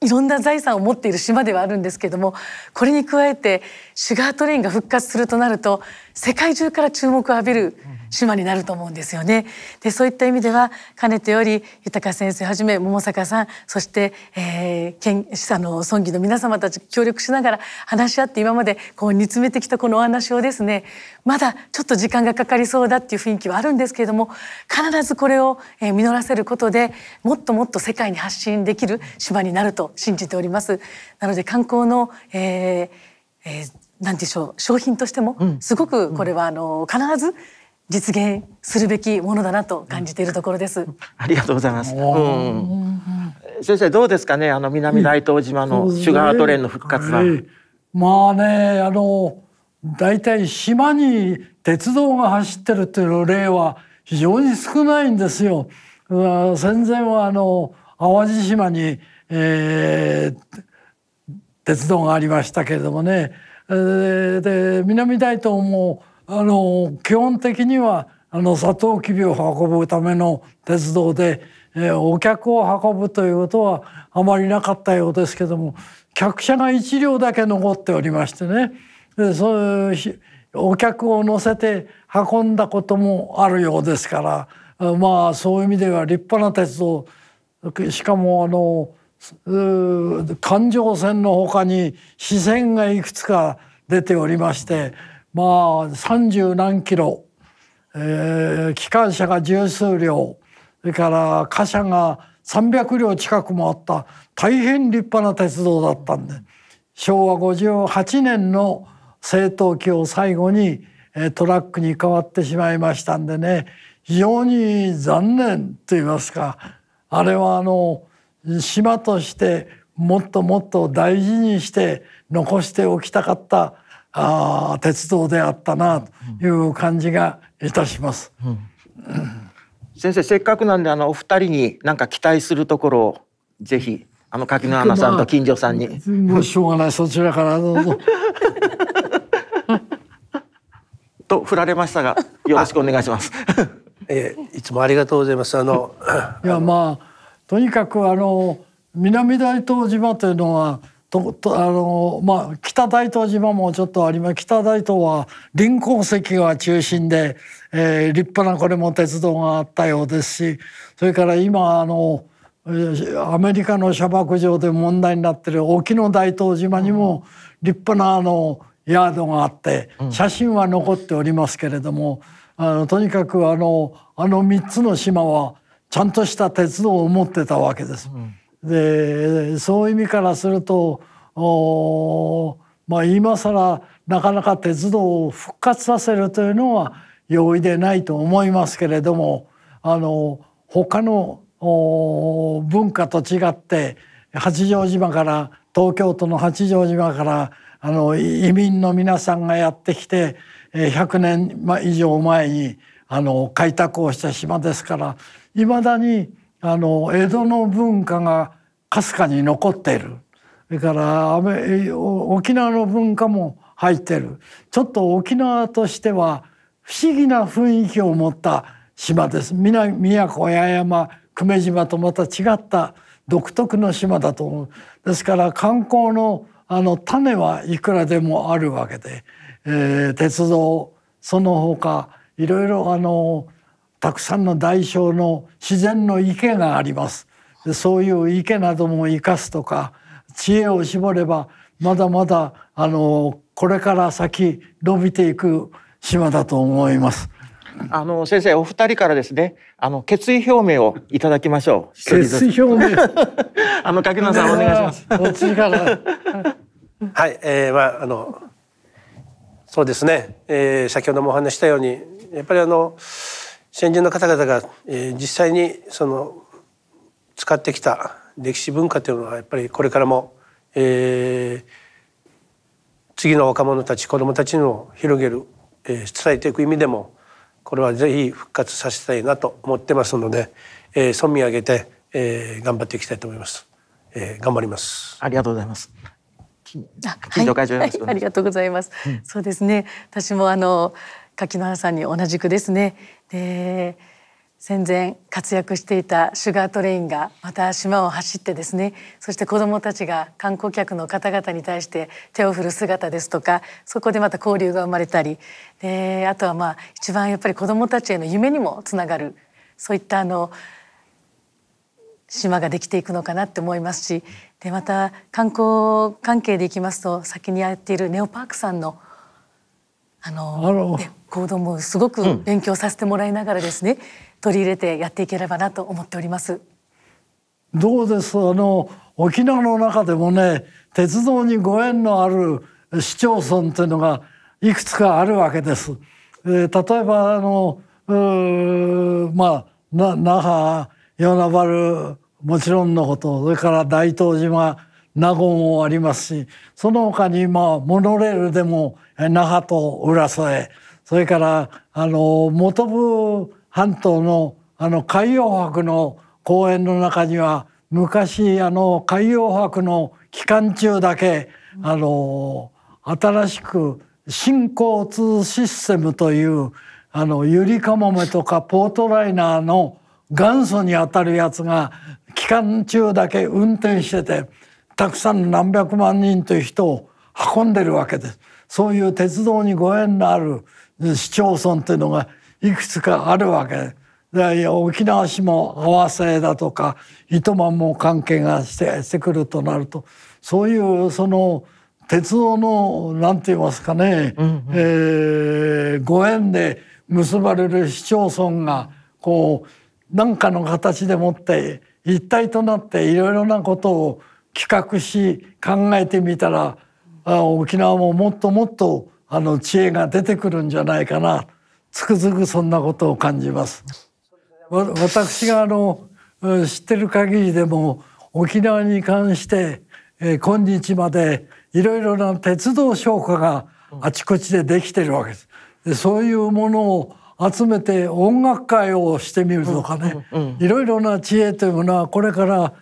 いろんな財産を持っている島ではあるんですけどもこれに加えてシュガートレインが復活するとなると世界中から注目を浴びる島になると思うんですよね。でそういった意味ではかねてより豊先生はじめ桃坂さんそして、えー、県あの村議の皆様たち協力しながら話し合って今までこう煮詰めてきたこのお話をですねまだちょっと時間がかかりそうだっていう雰囲気はあるんですけれども必ずこれを実らせることでもっともっと世界に発信できる島になると信じております。なので観光の、えーえーなんでしょう商品としてもすごくこれはあの必ず実現するべきものだなと感じているところです。ありがとうございます。うん、先生どうですかねあの南大東島のシュガートレインの復活は。えー、まあねあの大体島に鉄道が走ってるっていう例は非常に少ないんですよ。戦前はあの淡路島に、えー、鉄道がありましたけれどもねえで南大東もあの基本的にはあのサトウキビを運ぶための鉄道で、えー、お客を運ぶということはあまりなかったようですけども客車が1両だけ残っておりましてねでそういうお客を乗せて運んだこともあるようですからまあそういう意味では立派な鉄道しかもあの環状線のほかに支線がいくつか出ておりましてまあ三十何キロ、えー、機関車が十数両それから貨車が300両近くもあった大変立派な鉄道だったんで昭和58年の製陶機を最後にトラックに変わってしまいましたんでね非常に残念と言いますかあれはあの島としてもっともっと大事にして残しておきたかったあ鉄道であったなという感じがいたします。うん、先生せっかくなんであのお二人に何か期待するところをぜひあの柿の花さんと金城さんに。もうしょうがないそちらからどうぞ。と振られましたがよろしくお願いします。いつもありがとうございます。あのいやまあ。とにかくあの南大東島というのはととあのまあ北大東島もちょっとあります北大東は輪港石が中心で、えー、立派なこれも鉄道があったようですしそれから今あのアメリカの砂漠上で問題になってる沖の大東島にも立派なあのヤードがあって写真は残っておりますけれども、あのとにかくあのあの3つの島はちゃんとした鉄道を持ってたわけです。でそういう意味からするとまあ、今更なかなか鉄道を復活させるというのは容易でないと思いますけれどもあの他の文化と違って八丈島から東京都の八丈島からあの移民の皆さんがやってきて100年以上前にあの開拓をした島ですからいまだにあの江戸の文化がかすかに残っているそれから沖縄の文化も入ってるちょっと沖縄としては不思議な雰囲気を持った島です南宮古八重山久米島とまた違った独特の島だと思うですから観光のあの種はいくらでもあるわけで、えー、鉄道その他いろいろあのたくさんの大小の自然の池がありますそういう池なども生かすとか知恵を絞ればまだまだあのこれから先伸びていく島だと思います。あの先生お二人からですねあの決意表明をいただきましょう。決意表明 あの柿野さんお願いします。お 力 はい、えー、まああのそうですね、えー、先ほどもお話したようにやっぱりあの。先人の方々が、えー、実際にその使ってきた歴史文化というのはやっぱりこれからも、えー、次の若者たち子どもたちにも広げる、えー、伝えていく意味でもこれはぜひ復活させたいなと思ってますので、えー、村民を挙げて、えー、頑張っていきたいと思います、えー、頑張りますありがとうございます金所会長、はいはい、ありがとうございます、うん、そうですね私もあの柿野さんに同じくですねで戦前活躍していたシュガートレインがまた島を走ってですねそして子どもたちが観光客の方々に対して手を振る姿ですとかそこでまた交流が生まれたりであとはまあ一番やっぱり子どもたちへの夢にもつながるそういったあの島ができていくのかなって思いますしでまた観光関係でいきますと先にやっているネオパークさんのあの、ね、行動もすごく勉強させてもらいながらですね、うん、取り入れてやっていければなと思っております。どうですあの沖縄の中でもね鉄道にご縁のある市町村というのがいくつかあるわけです。えー、例えばあのまあ那覇与那原もちろんのことそれから大東島名言もありますしその他にまあモノレールでも那覇と浦添それからあの本部半島のあの海洋博の公園の中には昔あの海洋博の期間中だけあの新しく新交通システムというあのゆりかもめとかポートライナーの元祖にあたるやつが期間中だけ運転しててたくさん何百万人という人を運んでるわけです。そういう鉄道にご縁のある市町村というのがいくつかあるわけで沖縄市も合わせだとか糸満も関係がしてしてくるとなるとそういうその鉄道の何て言いますかね、うんうん、えー、ご縁で結ばれる市町村がこう何かの形でもって一体となっていろいろなことを企画し考えてみたら沖縄ももっともっとあの知恵が出てくるんじゃないかなつくづくそんなことを感じます。私があの知ってる限りでも沖縄に関して、え今日までいろいろな鉄道唱歌があちこちでできてるわけです。でそういうものを集めて音楽会をしてみるとかねいろいろな知恵というものはこれから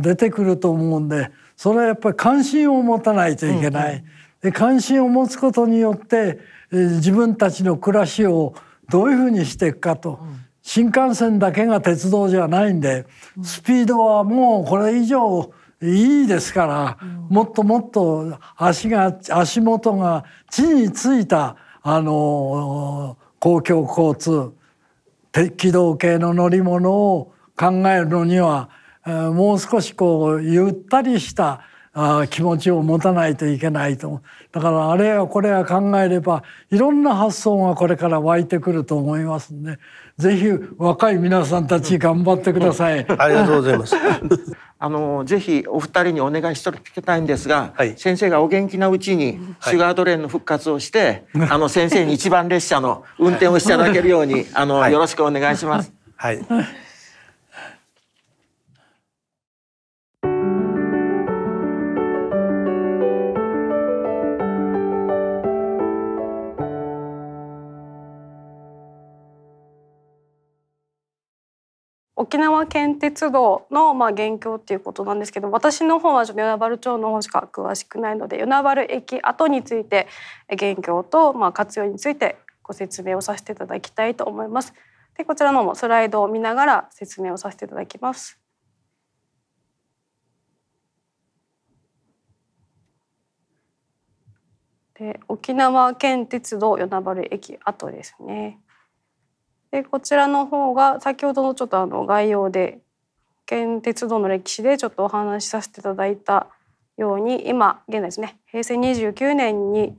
出てくると思うんでそれはやっぱり関心を持たないといけない。うんうん、で関心を持つことによって自分たちの暮らしをどういうふうにしていくかと、うん、新幹線だけが鉄道じゃないんでスピードはもうこれ以上いいですから、もっともっと足が足元が地についたあの公共交通軌道系の乗り物を考えるのにはもう少しこうゆったりした気持ちを持たないといけないとだからあれやこれや考えればいろんな発想がこれから湧いてくると思いますんでぜひ若い皆さんたち頑張ってください。ありがとうございます あのぜひお二人にお願いしてきたいんですが、はい、先生がお元気なうちにシュガードレーンの復活をして、はい、あの先生に一番列車の運転をしていただけるようにあの、はい、よろしくお願いします。はい沖縄県鉄道のまあ元凶っていうことなんですけど私の方はちょっと与那原町の方しか詳しくないので与那原駅跡について元凶とまあ活用についてご説明をさせていただきたいと思います。でこちらのもスライドを見ながら説明をさせていただきます。で沖縄県鉄道与那原駅跡ですね。でこちらの方が先ほどのちょっとあの概要で県鉄道の歴史でちょっとお話しさせていただいたように今現在ですね平成29年に、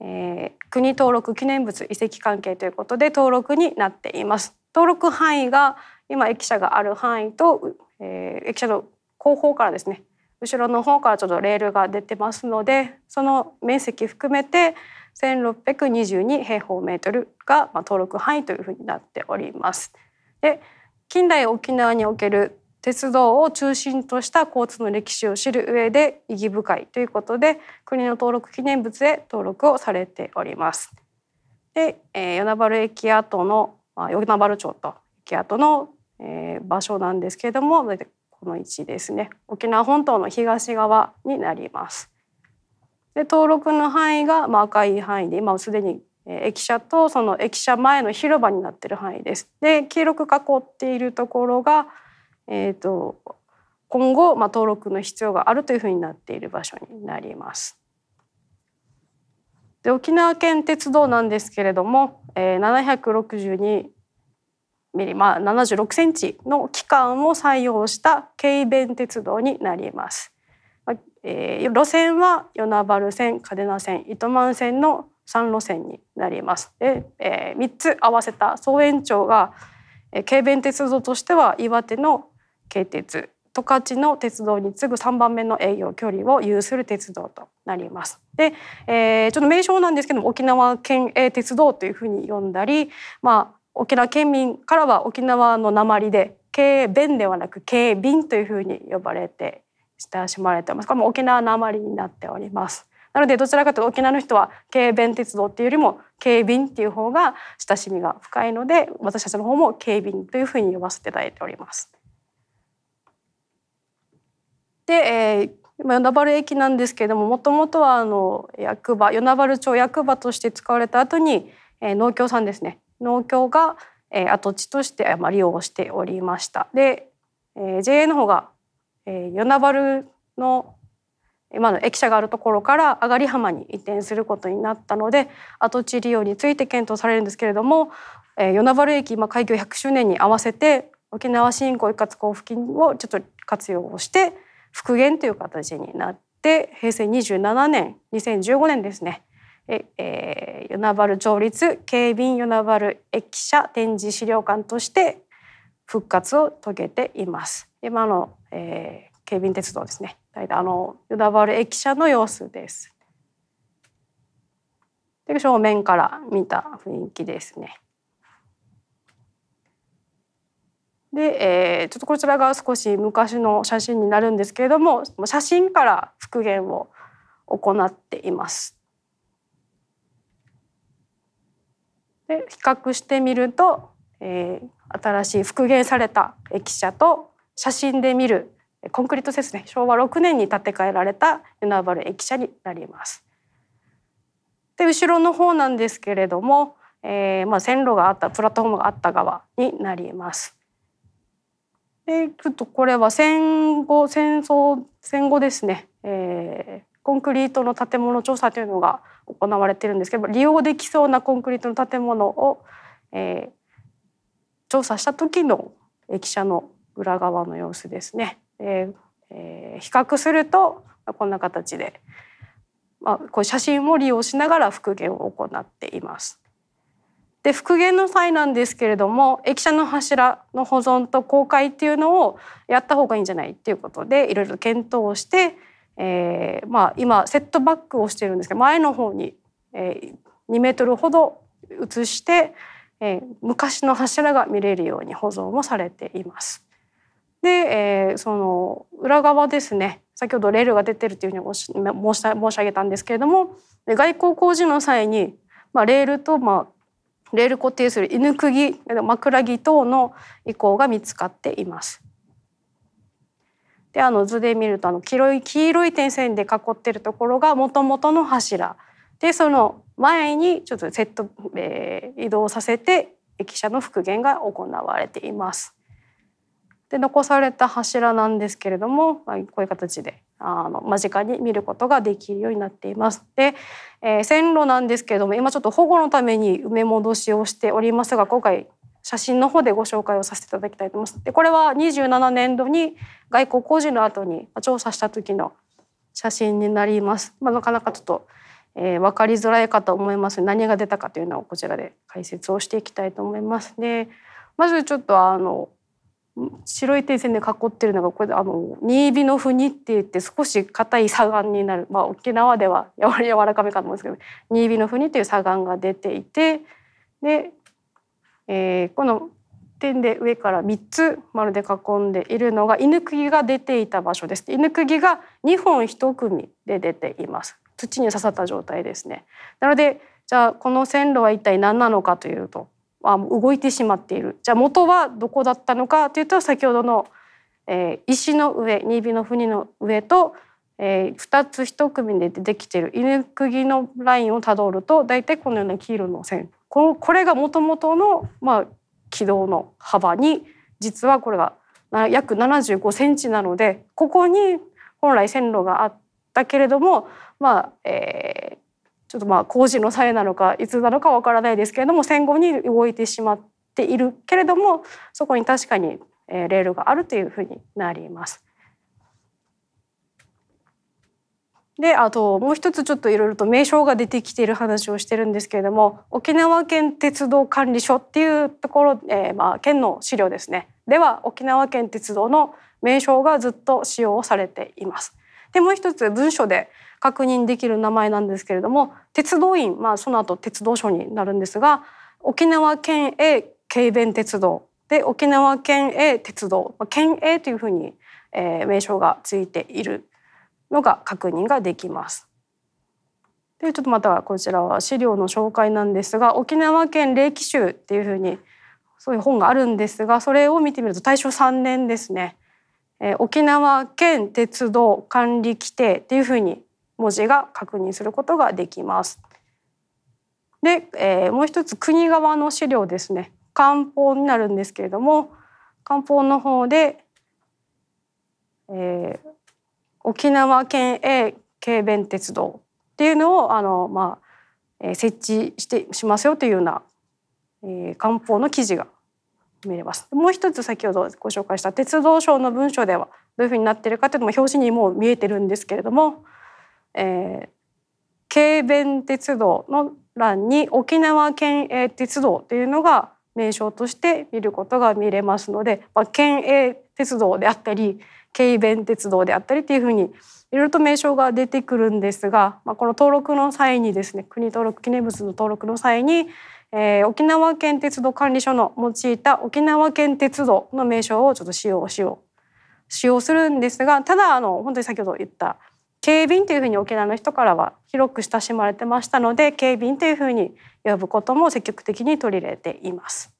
えー、国登録記念物遺跡関係ということで登録になっています。登録範囲が今駅舎がある範囲と、えー、駅舎の後方からですね後ろの方からちょっとレールが出てますのでその面積含めて1622平方メートルが登録範囲というふうになっております。で近代沖縄における鉄道を中心とした交通の歴史を知る上で意義深いということで国の登録記念物へ登録をされております。で、えー、与那原駅跡の、まあ、与那原町と駅跡の、えー、場所なんですけれどもこの位置ですね沖縄本島の東側になります。で登録の範囲が、まあ、赤い範囲で今すでに駅舎とその駅舎前の広場になってる範囲です。で黄色く囲っているところが、えーと、と今後、まあ、登録の必要があるというふうになっている場所になります。で沖縄県鉄道なんですけれども、えー、762ミリ、まあ、76センチの期間を採用した軽便鉄道になります。えー、路線は与那原線嘉手納線糸満線の3路線になります。で、えー、3つ合わせた総延長が、えー、軽便鉄道としては岩手の京鉄十勝の鉄道に次ぐ3番目の営業距離を有する鉄道となります。で、えー、ちょっと名称なんですけども沖縄県営鉄道というふうに呼んだり、まあ、沖縄県民からは沖縄の鉛で軽便ではなく軽便というふうに呼ばれて親しまれてます。これも沖縄のまりになっております。なのでどちらかというと沖縄の人は軽便鉄道っていうよりも軽便っていう方が親しみが深いので私たちの方も軽便というふうに呼ばせていただいております。で、えー与那原駅なんですけれどももともとはあの役場与那原町役場として使われた後に、えー、農協さんですね農協が、えー、跡地として、まあ、利用しておりました。で、えー、JA の方がえ与那原の今の駅舎があるところから上がり浜に移転することになったので跡地利用について検討されるんですけれども、え与那原駅、まあ、開業100周年に合わせて沖縄振興一括交付金をちょっと活用をして復元という形になって平成27年2015年ですねえ、え与那原町立警備与那原駅舎展示資料館として復活を遂げています。今の、えー、警備鉄道ですねあの与田原駅舎の様子です。で正面から見た雰囲気ですね。で、えー、ちょっとこちらが少し昔の写真になるんですけれども写真から復元を行っています。で比較してみると、えー、新しい復元された駅舎と写真で見るコンクリートですね昭和6年に建て替えられたユナ原駅舎になります。で後ろの方なんですけれども、えー、まあ、線路があったプラットフォームがあった側になります。でちょっとこれは戦後戦争戦後ですね、えー、コンクリートの建物調査というのが行われてるんですけど利用できそうなコンクリートの建物を、えー、調査した時の駅舎の裏側の様子ですね。ええー、比較するとこんな形で、まあ、こう写真を利用しながら復元を行っています。で復元の際なんですけれども駅舎の柱の保存と公開っていうのをやった方がいいんじゃないっていうことでいろいろ検討をして、えーまあ、今セットバックをしてるんですけど前の方に、えー、2メートルほど移して、えー、昔の柱が見れるように保存もされています。で、えー、その裏側ですね先ほどレールが出てるというふうに申し申し上げたんですけれども外交工事の際に、まあ、レールと、まあ、レール固定する犬釘枕木等の遺構が見つかっています。であの図で見るとあの黄色い黄色い点線で囲ってるところがもともとの柱でその前にちょっとセット、えー、移動させて駅舎の復元が行われています。で残された柱なんですけれどもこういう形であの間近に見ることができるようになっています。で、えー、線路なんですけれども今ちょっと保護のために埋め戻しをしておりますが今回写真の方でご紹介をさせていただきたいと思います。でこれは27年度に外交工事の後に調査した時の写真になります。まあ、なかなかちょっと、えー、分かりづらいかと思います何が出たかというのをこちらで解説をしていきたいと思います。でまずちょっとあの白い点線で囲ってるのがこれあの新火のふにって言って少し硬い砂岩になる、まあ、沖縄では柔らかめかと思うんですけど新火のふにという砂岩が出ていてで、えー、この点で上から3つ丸で囲んでいるのが犬釘が出ていた場所です。犬釘が2本1組で出ています。土に刺さった状態ですね。なのでじゃあこの線路は一体何なのかというと動いてしまっているじゃあ元はどこだったのかというと先ほどの、えー、石の上新火の船の上と、えー、2つ1組でできている犬釘のラインをたどると大体このような黄色の線これがもともとの、まあ、軌道の幅に実はこれが約75センチなのでここに本来線路があったけれどもまあ、えー、ちょっとまあ工事の際なのかいつなのかわからないですけれども戦後に動いてしまっているけれどもそこに確かにレールがあるというふうになります。であともう一つちょっといろいろと名称が出てきている話をしてるんですけれども沖縄県鉄道管理所っていうところ、えー、まあ県の資料ですねでは沖縄県鉄道の名称がずっと使用されています。でもう一つ文書で確認できる名前なんですけれども鉄道院、まあ、その後鉄道所になるんですが沖縄県営軽便鉄道で沖縄県営鉄道県営というふうに、え名称がついているのが確認ができます。でちょっとまたこちらは資料の紹介なんですが沖縄県霊気集っていうふうにそういう本があるんですがそれを見てみると大正3年ですね、え沖縄県鉄道管理規定っていうふうに文字が確認することができます。で、えー、もう一つ国側の資料ですね官報になるんですけれども官報の方で、えー、沖縄県営軽便鉄道っていうのをあの、まあ、えー、設置してしますよというような、えー、官報の記事が見れます。もう一つ先ほどご紹介した鉄道省の文書ではどういうふうになっているかというのも表紙にもう見えてるんですけれどもえー、軽便鉄道の欄に沖縄県営鉄道というのが名称として見ることが見れますので、まあ、県営鉄道であったり軽便鉄道であったりというふうにいろいろと名称が出てくるんですが、まあ、この登録の際にですね国登録記念物の登録の際に、えー、沖縄県鉄道管理所の用いた沖縄県鉄道の名称をちょっと使用しよう使用するんですがただあの本当に先ほど言った警備員というふうに沖縄の人からは広く親しまれてましたので警備員というふうに呼ぶことも積極的に取り入れています。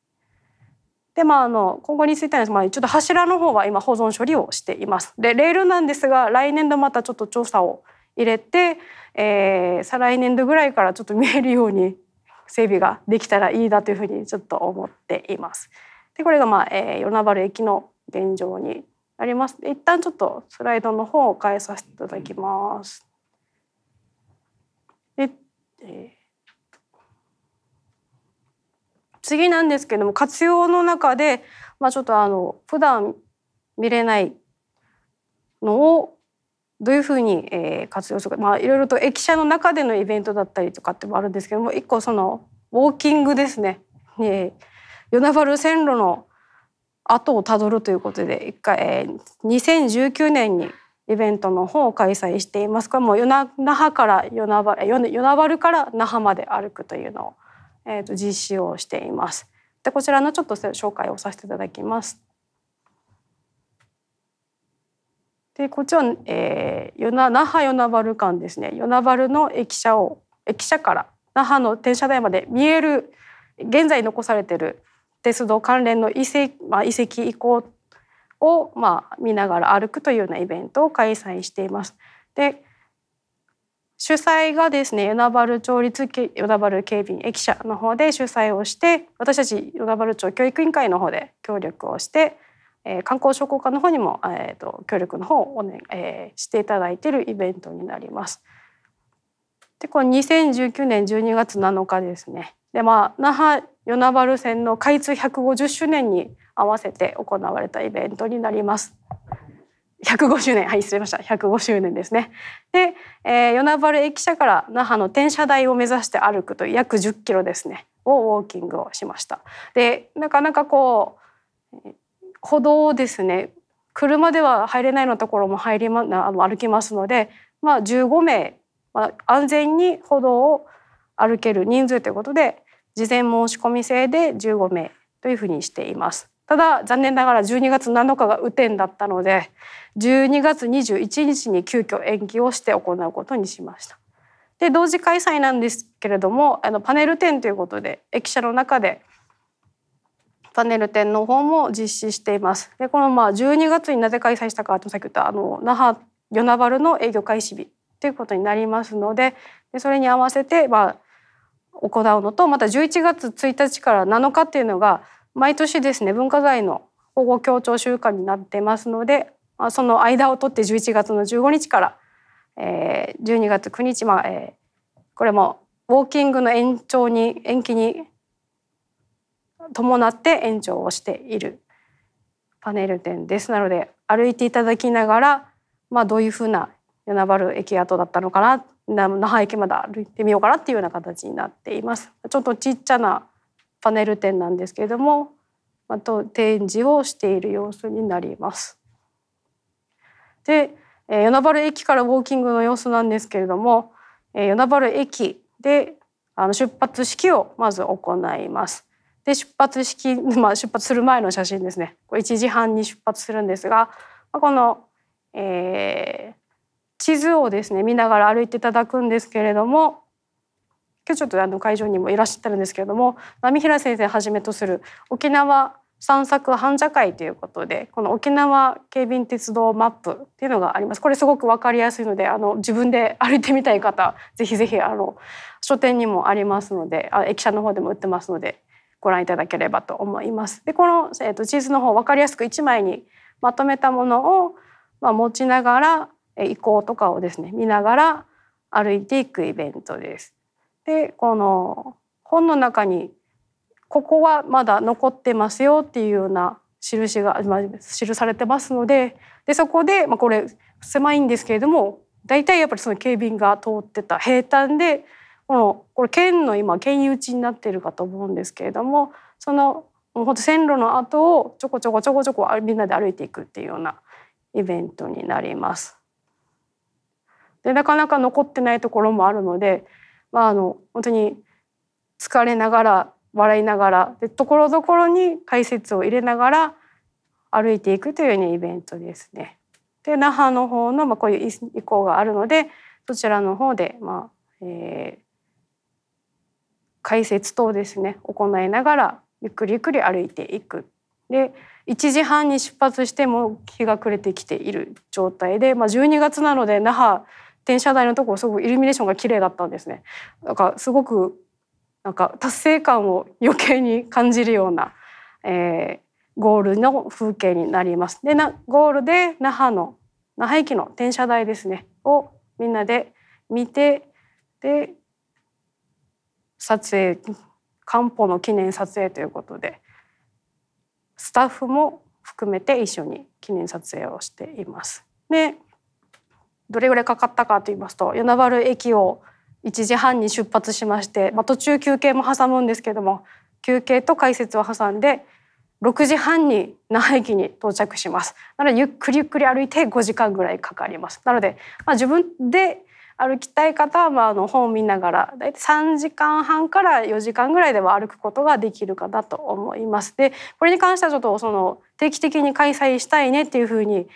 でまあ、あの今後については、ちょっと柱の方は今保存処理をしています。でレールなんですが来年度またちょっと調査を入れて、えー、再来年度ぐらいからちょっと見えるように整備ができたらいいなというふうにちょっと思っています。でこれが、まあえー、与那原駅の現状にあります。一旦ちょっとスライドの方を変えさせていただきます。で、えー、次なんですけども活用の中で、まあ、ちょっとあの普段見れないのをどういうふうに、え活用するか、まあ、いろいろと駅舎の中でのイベントだったりとかってもあるんですけども一個そのウォーキングですね。えー、与那原線路の後をたどるということで一回、えー、2019年にイベントの方を開催しています。これも那覇から与那原与那原から那覇まで歩くというのを、えーと、実施をしています。でこちらのちょっと紹介をさせていただきます。でこっちは、えー、那覇与那原間ですね与那原の駅舎を駅舎から那覇の転車台まで見える現在残されている鉄道関連の遺跡,、まあ、遺跡遺構を、まあ、見ながら歩くというようなイベントを開催しています。で主催がですね与那原町立与那原警備駅舎の方で主催をして私たち与那原町教育委員会の方で協力をして、えー、観光商工課の方にも、えーと、協力の方を、ねえー、していただいているイベントになります。でこの2019年12月7日ですね。でまあ那覇与那原線の開通150周年に合わせて行われたイベントになります。105周年はい失礼ました105周年ですねで、えー、与那原駅舎から那覇の転車台を目指して歩くという約10キロですねをウォーキングをしましたでなかなかこう歩道ですね車では入れないのところも入りま歩きますので、まあ、15名、まあ、安全に歩道を歩ける人数ということで事前申し込み制で15名というふうにしています。ただ残念ながら12月7日が雨天だったので12月21日に急遽延期をして行うことにしました。で同時開催なんですけれどもあのパネル展ということで駅舎の中でパネル展の方も実施しています。でこのまあ12月になぜ開催したかとさっき言ったあの那覇与那原の営業開始日ということになりますのででそれに合わせてまあ行うのとまた11月1日から7日っていうのが毎年ですね文化財の保護協調週間になってますのでその間を取って11月の15日から12月9日、まあ、これもウォーキングの延長に延期に伴って延長をしているパネル展ですなので歩いていただきながら、まあ、どういうふうな与那原駅跡だったのかな那覇駅まで歩いてみようかなっていうような形になっています。ちょっとちっちゃなパネル展なんですけれども、あと展示をしている様子になります。で、与那原駅からウォーキングの様子なんですけれども、与那原駅であの出発式をまず行います。で出発式、まあ、出発する前の写真ですねこれ1時半に出発するんですが、まあ、この、えー、地図をですね見ながら歩いていただくんですけれども今日ちょっとあの会場にもいらっしゃってるんですけれども波平先生はじめとする沖縄散策繁社会ということでこの沖縄警備鉄道マップっていうのがありますこれすごく分かりやすいのであの自分で歩いてみたい方ぜひぜひあの書店にもありますのであ駅舎の方でも売ってますのでご覧いただければと思います。でこの、えー、と地図の方分かりやすく1枚にまとめたものを、まあ、持ちながら意向とかをですね見ながら歩いていくイベントです。でこの本の中にここはまだ残ってますよっていうような印が記されてますのででそこで、まあ、これ狭いんですけれども大体やっぱりその警備員が通ってた平坦でこのこれ県の今県有地になっているかと思うんですけれどもそのほんと線路の跡をちょこちょこちょこちょこみんなで歩いていくっていうようなイベントになります。でなかなか残ってないところもあるので、まあ、あの本当に疲れながら笑いながらでところどころに解説を入れながら歩いていくというようなイベントですね。で那覇の方の、まあ、こういう意向があるのでそちらの方で、まあえー、解説等ですね行いながらゆっくりゆっくり歩いていく。で1時半に出発しても日が暮れてきている状態で、まあ、12月なので那覇転車台のところすごくイルミネーションが綺麗だったんですね。なんかすごくなんか達成感を余計に感じるような、えー、ゴールの風景になります。でなゴールで那覇の那覇駅の転車台ですねをみんなで見てで撮影漢方の記念撮影ということでスタッフも含めて一緒に記念撮影をしています。でどれぐらいかかったかと言いますと与那原駅を1時半に出発しまして、まあ、途中休憩も挟むんですけども休憩と解説を挟んで6時半に那覇駅に到着しますなのでゆっくりゆっくり歩いて5時間ぐらいかかりますなので、まあ、自分で歩きたい方は、まあ、あの本を見ながら大体3時間半から4時間ぐらいでは歩くことができるかなと思います。でこれに関してはちょっとその定期的に開催したいねっていうふうに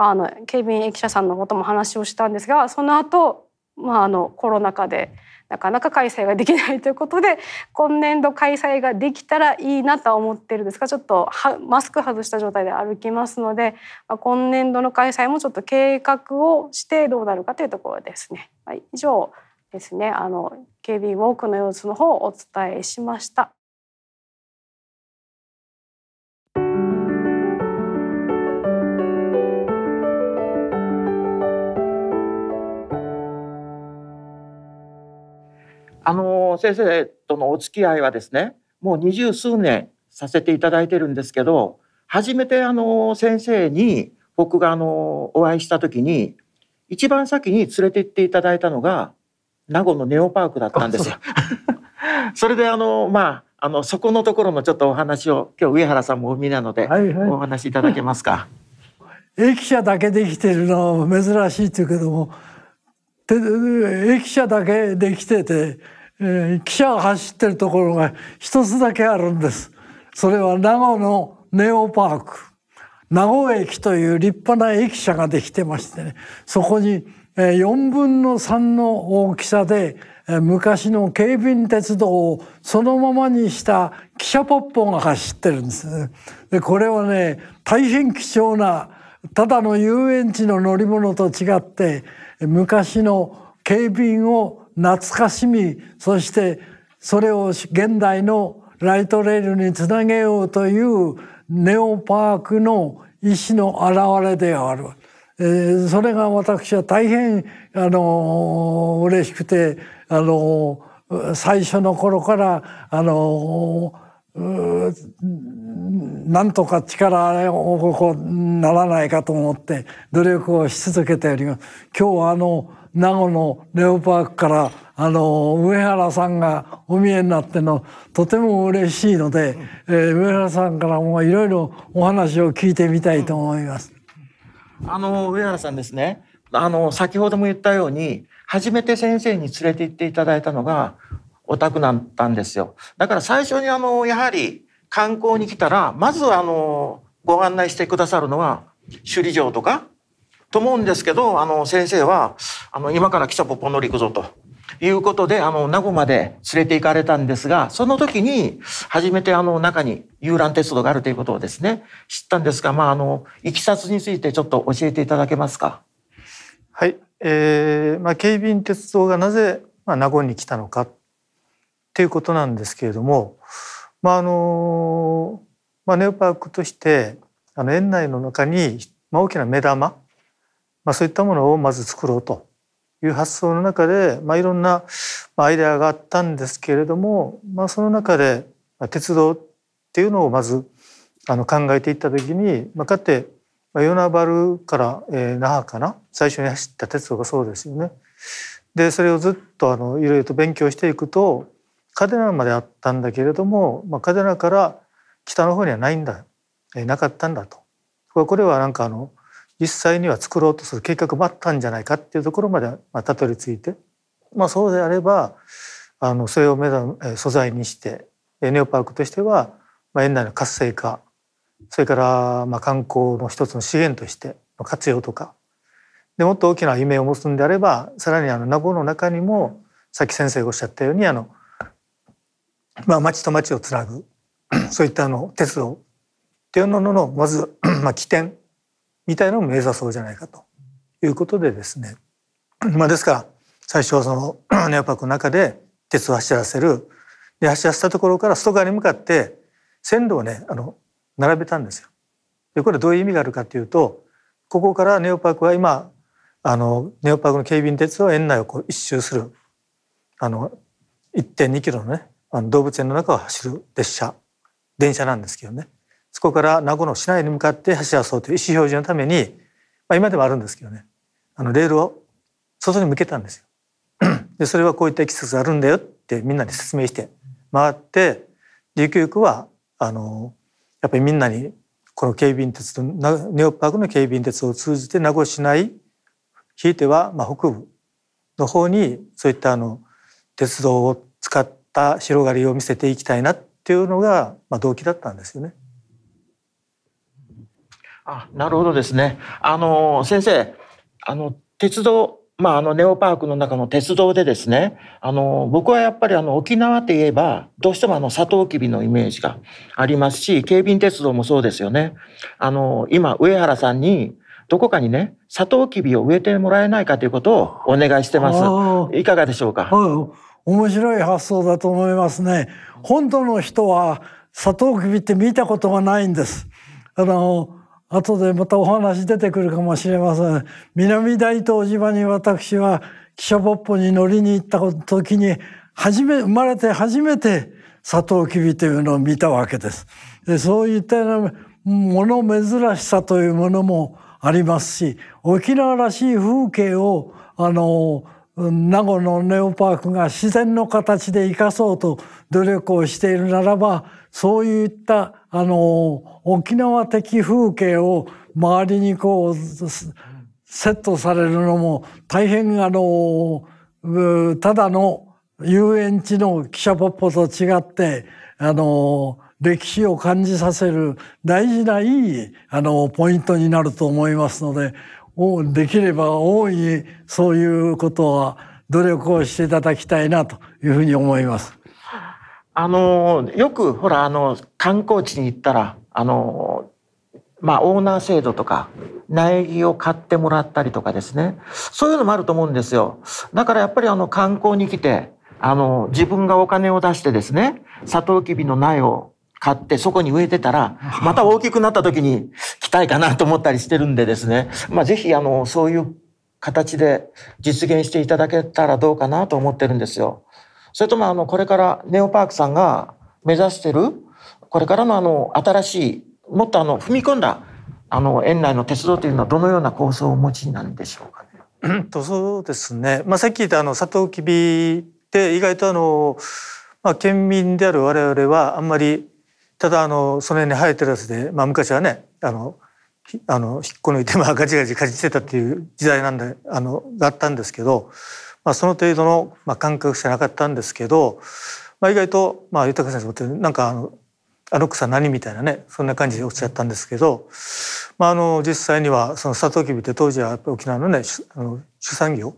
あの警備員駅舎さんのことも話をしたんですがその後、まああのコロナ禍でなかなか開催ができないということで今年度開催ができたらいいなとは思ってるんですがちょっとマスク外した状態で歩きますので、まあ、今年度の開催もちょっと計画をしてどうなるかというところですね。はい、以上ですねあの警備ウォークの様子の方をお伝えしました。あの先生とのお付き合いはですねもう二十数年させていただいてるんですけど初めてあの先生に僕があのお会いした時に一番先に連れて行っていただいたのが名護のネオパークだったんですよ。それであのまああのそこのところのちょっとお話を今日上原さんもお見なので、お話いただけますか。駅舎だけできてるのは珍しいっていうけども駅舎だけできててえー、汽車が走ってるところが一つだけあるんです。それは名護のネオパーク。名護駅という立派な駅舎ができてましてね、そこに4分の3の大きさで昔の警備員鉄道をそのままにした汽車ポッポが走ってるんですね。で、これはね、大変貴重な、ただの遊園地の乗り物と違って、昔の警備員を懐かしみそしてそれを現代のライトレールにつなげようというネオパークの意思の表れである。えー、それが私は大変、あのー、嬉しくて、あのー、最初の頃から、あのなんとか力をこうならないかと思って努力をし続けております。今日はあの名護のレオパークからあの上原さんがお見えになってのとても嬉しいので、えー、上原さんからもいろいろお話を聞いてみたいと思います。あの上原さんですねあの先ほども言ったように初めて先生に連れて行っていただいたのがお宅だったんですよ。だから最初にあのやはり観光に来たらまずあのご案内してくださるのは首里城とかと思うんですけど、あの、先生は、あの、今から来たポッポ乗り行くぞと。いうことで、あの、名護まで連れて行かれたんですが、その時に、初めてあの、中に遊覧鉄道があるということをですね、知ったんですが、まあ、あの、いきさつについてちょっと教えていただけますか。はい。えー、まあ、警備員鉄道がなぜ、まあ、名護に来たのか、っていうことなんですけれども、まあ、あの、まあ、ネオパークとして、あの、園内の中に、まあ、大きな目玉、まあ、そういったものをまず作ろうという発想の中で、まあ、いろんなアイデアがあったんですけれども、まあ、その中で鉄道っていうのをまずあの考えていった時に、まあ、かつて与那原から、えー、那覇かな最初に走った鉄道がそうですよね。でそれをずっとあのいろいろと勉強していくと嘉手納まであったんだけれども嘉手納から北の方にはないんだ、えー、なかったんだと。これはなんかあの実際には作ろうとする計画もあったんじゃないかっていうところまで、またどり着いて、まあ、そうであればあのそれを目指素材にしてネオパークとしては、まあ、園内の活性化それからまあ観光の一つの資源としての活用とかでもっと大きな夢を持つんであればさらにあの名護の中にもさっき先生がおっしゃったようにあの、まあ、町と町をつなぐそういったあの鉄道っていうののまず、まあ、起点みたいのも目指そうじゃないかということでですね、まあ、ですから最初はその ネオパークの中で鉄を走らせるで走らせたところから外側に向かって線路をねあの並べたんですよ。でこれどういう意味があるかというとここからネオパークは今あのネオパークの警備員鉄道園内をこう一周するあの1.2キロのねあの動物園の中を走る列車電車なんですけどねそこから名護の市内に向かって走らそうという意思表示のために、まあ、今でもあるんですけどねあのレールを外に向けたんですよ。でそれはこういった季節があるんだよってみんなに説明して回ってゆくゆくはあのやっぱりみんなにこの警備員鉄道ネオパークの警備員鉄道を通じて名護市内ひいてはまあ北部の方にそういったあの鉄道を使った広がりを見せていきたいなっていうのがまあ動機だったんですよね。あなるほどですね。あの先生あの鉄道まあ、あのネオパークの中の鉄道でですねあの僕はやっぱりあの沖縄といえばどうしてもあのサトウキビのイメージがありますし警備員鉄道もそうですよね。あの今上原さんにどこかにねサトウキビを植えてもらえないかということをお願いしてます。いかがでしょうか、はい、面白い発想だと思いますね。本当の人はサトウキビって見たことがないんです。あの後でまたお話出てくるかもしれません。南大東島に私は汽車ぼっぽに乗りに行った時に、初め、生まれて初めてサトウキビというのを見たわけです。でそういったようなもの珍しさというものもありますし、沖縄らしい風景を、あの、名護のネオパークが自然の形で生かそうと努力をしているならば、そういったあの沖縄的風景を周りにこうセットされるのも大変あのただの遊園地の汽車ポッポと違ってあの歴史を感じさせる大事ないいあのポイントになると思いますのでできれば大いにそういうことは努力をしていただきたいなというふうに思います。あのよくほらあの観光地に行ったらあの、まあ、オーナー制度とか苗木を買ってもらったりとかですねそういうのもあると思うんですよ。だからやっぱりあの観光に来てあの自分がお金を出してですねサトウキビの苗を買ってそこに植えてたら、また大きくなった時に来たいかなと思ったりしてるんでですね。まあぜひあの、そういう形で実現していただけたらどうかなと思ってるんですよ。それともあのこれからネオパークさんが目指してるこれからのあの新しいもっとあの踏み込んだあの園内の鉄道というのはどのような構想をお持ちなんでしょうかね。うんとそうですね、まあ、さっき言ったあのサトウキビって意外とあの、まあ、県民である我々はあんまりただあのその辺に生えてるやつで、まあ、昔はねあのあの引っこ抜いてまあガチガチかじってたっていう時代なんであのがあったんですけどまあ、その程度の、まあ、感覚しかなかったんですけど、まあ、意外と、まあ、豊先生ってなんかあのあの草何みたいなねそんな感じでおっしゃったんですけど、まあ、あの実際にはそのサトウキビって当時は沖縄のねあの主産業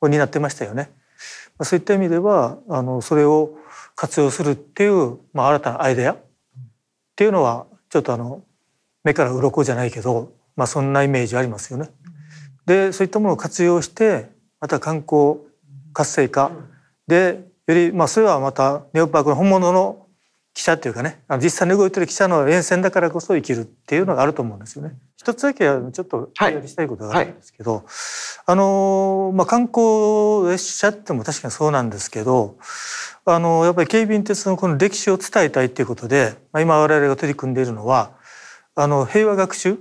を担ってましたよね。まあ、そういった意味ではあのそれを活用するっていう、まあ、新たなアイデアっていうのはちょっとあの目から鱗じゃないけど、まあ、そんなイメージありますよね。でそういったものを活用してまた観光活性化でよりまあそれはまたネオパークの本物の記者というかね実際に動いてる記者の沿線だからこそ生きるっていうのがあると思うんですよね。一つだけちょっとおやりしたいことがあるんですけど、はいはい、あのまあ、観光列車っても確かにそうなんですけどあのやっぱり警備員鉄のこの歴史を伝えたいっていうことで、まあ、今我々が取り組んでいるのはあの平和学習、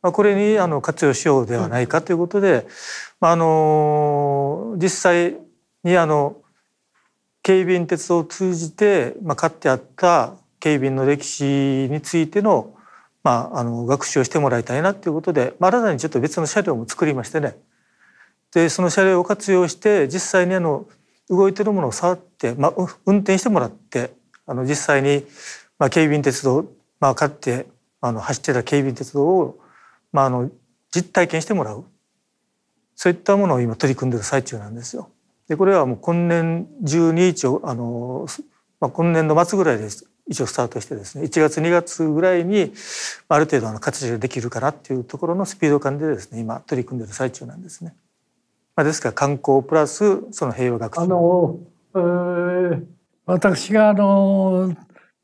まあ、これにあの活用しようではないかということで、あの実際にあの警備員鉄道を通じて、まあ、かってあった警備員の歴史についての,、まあ、あの学習をしてもらいたいなということで、まあ、新たにちょっと別の車両も作りましてねでその車両を活用して実際にあの動いてるものを触って、まあ、運転してもらってあの実際に、まあ、警備員鉄道、まあ、かってあの走ってた警備員鉄道を、まあ、あの実体験してもらうそういったものを今取り組んでる最中なんですよ。でこれはもう今年中に一応あの、まあ、今年の末ぐらいです一応スタートしてですね1月2月ぐらいにある程度の形ができるかなっていうところのスピード感でですね今取り組んでる最中なんですね。まあ、ですから観光プラスその平和学習あの、えー、私があの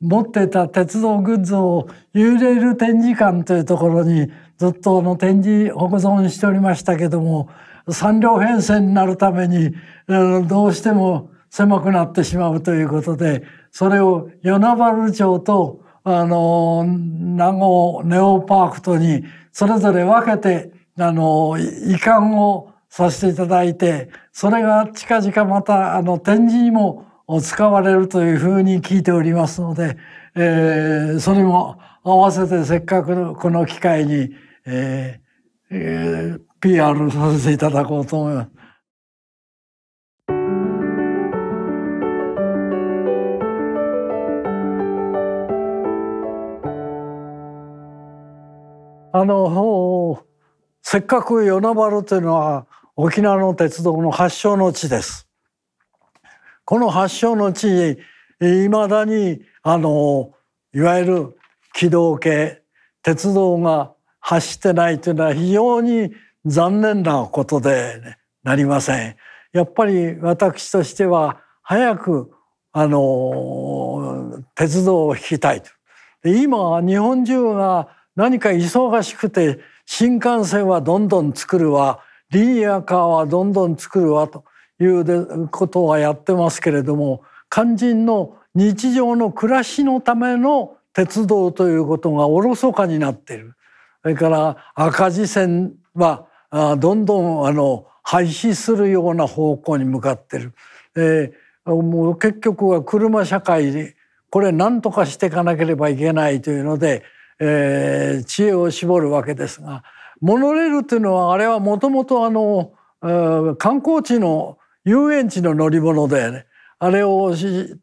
持ってた鉄道グッズを幽霊る展示館というところにずっとあの展示保存しておりましたけども3両編成になるためにどうしても狭くなってしまうということでそれを与那原町とあの名護ネオパークとにそれぞれ分けてあの移管をさせていただいてそれが近々またあの展示にもを使われるというふうに聞いておりますので、えー、それも合わせてせっかくのこの機会に、えーえー、PR させていただこうと思います。あのせっかく与那原というのは沖縄の鉄道の発祥の地です。この発祥の地にいまだにあのいわゆる軌道系鉄道が走ってないというのは非常に残念なことで、ね、なりません。やっぱり私としては早くあの鉄道を引きたいと。今日本中が何か忙しくて新幹線はどんどん作るわリニアカーはどんどん作るわということはやってますけれども肝心の日常の暮らしのための鉄道ということがおろそかになっているそれから赤字線はどんどんあの廃止するような方向に向かってる、えー、もう結局は車社会でこれ何とかしていかなければいけないというので、えー、知恵を絞るわけですがモノレールというのはあれはもともとあの、観光地の遊園地の乗り物で、ね、あれを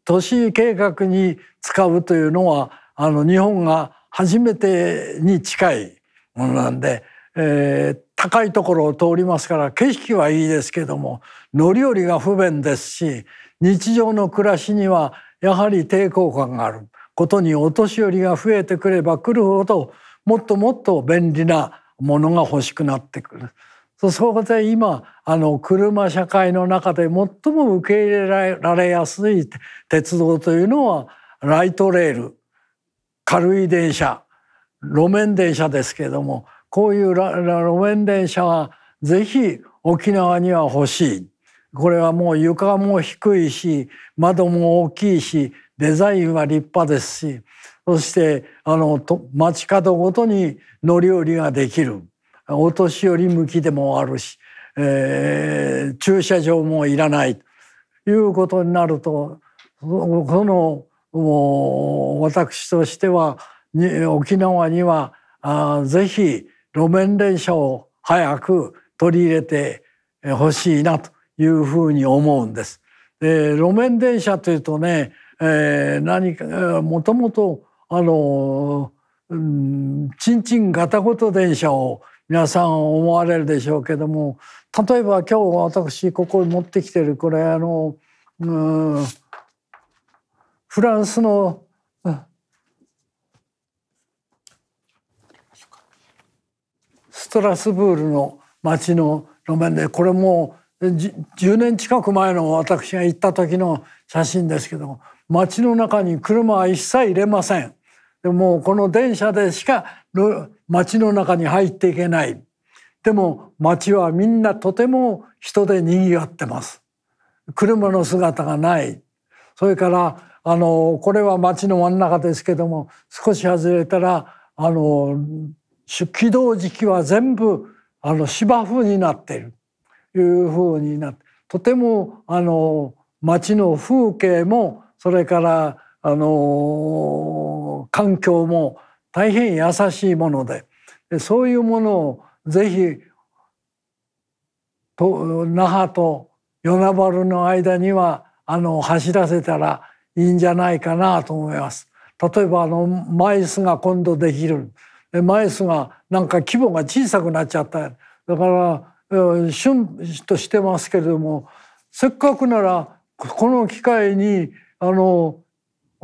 都市計画に使うというのはあの日本が初めてに近いものなんで、えー、高いところを通りますから景色はいいですけども乗り降りが不便ですし日常の暮らしにはやはり抵抗感があることにお年寄りが増えてくればくるほどもっともっと便利なものが欲しくなってくる。そこで今あの車社会の中で最も受け入れられやすい鉄道というのはライトレール軽い電車路面電車ですけれどもこういう路面電車はぜひ沖縄には欲しい。これはもう床も低いし窓も大きいしデザインは立派ですしそしてあの街角ごとに乗り降りができる。お年寄り向きでもあるし、えー、駐車場もいらないということになるとそのもう私としては沖縄にはあぜひ路面電車を早く取り入れてほしいなというふうに思うんです。で路面電車というとね、えー、何かもともとあのちんちんガタゴト電車を皆さん思われるでしょうけども例えば今日私ここに持ってきてるこれあのフランスのストラスブールの街の路面でこれもう10年近く前の私が行った時の写真ですけども街の中に車は一切入れません。でもこの電車でしか街の中に入っていけない。でも街はみんなとても人で賑わってます。車の姿がない。それからあのこれは町の真ん中ですけども少し外れたらあの起動時期は全部あの芝生になっているいう風になってとてもあの街の風景もそれからあの環境も大変優しいものででそういうものをぜひと那覇と与那原の間にはあの走らせたらいいんじゃないかなと思います。例えばあのマイスが今度できるでマイスがなんか規模が小さくなっちゃっただから旬としてますけれどもせっかくならこの機会にあの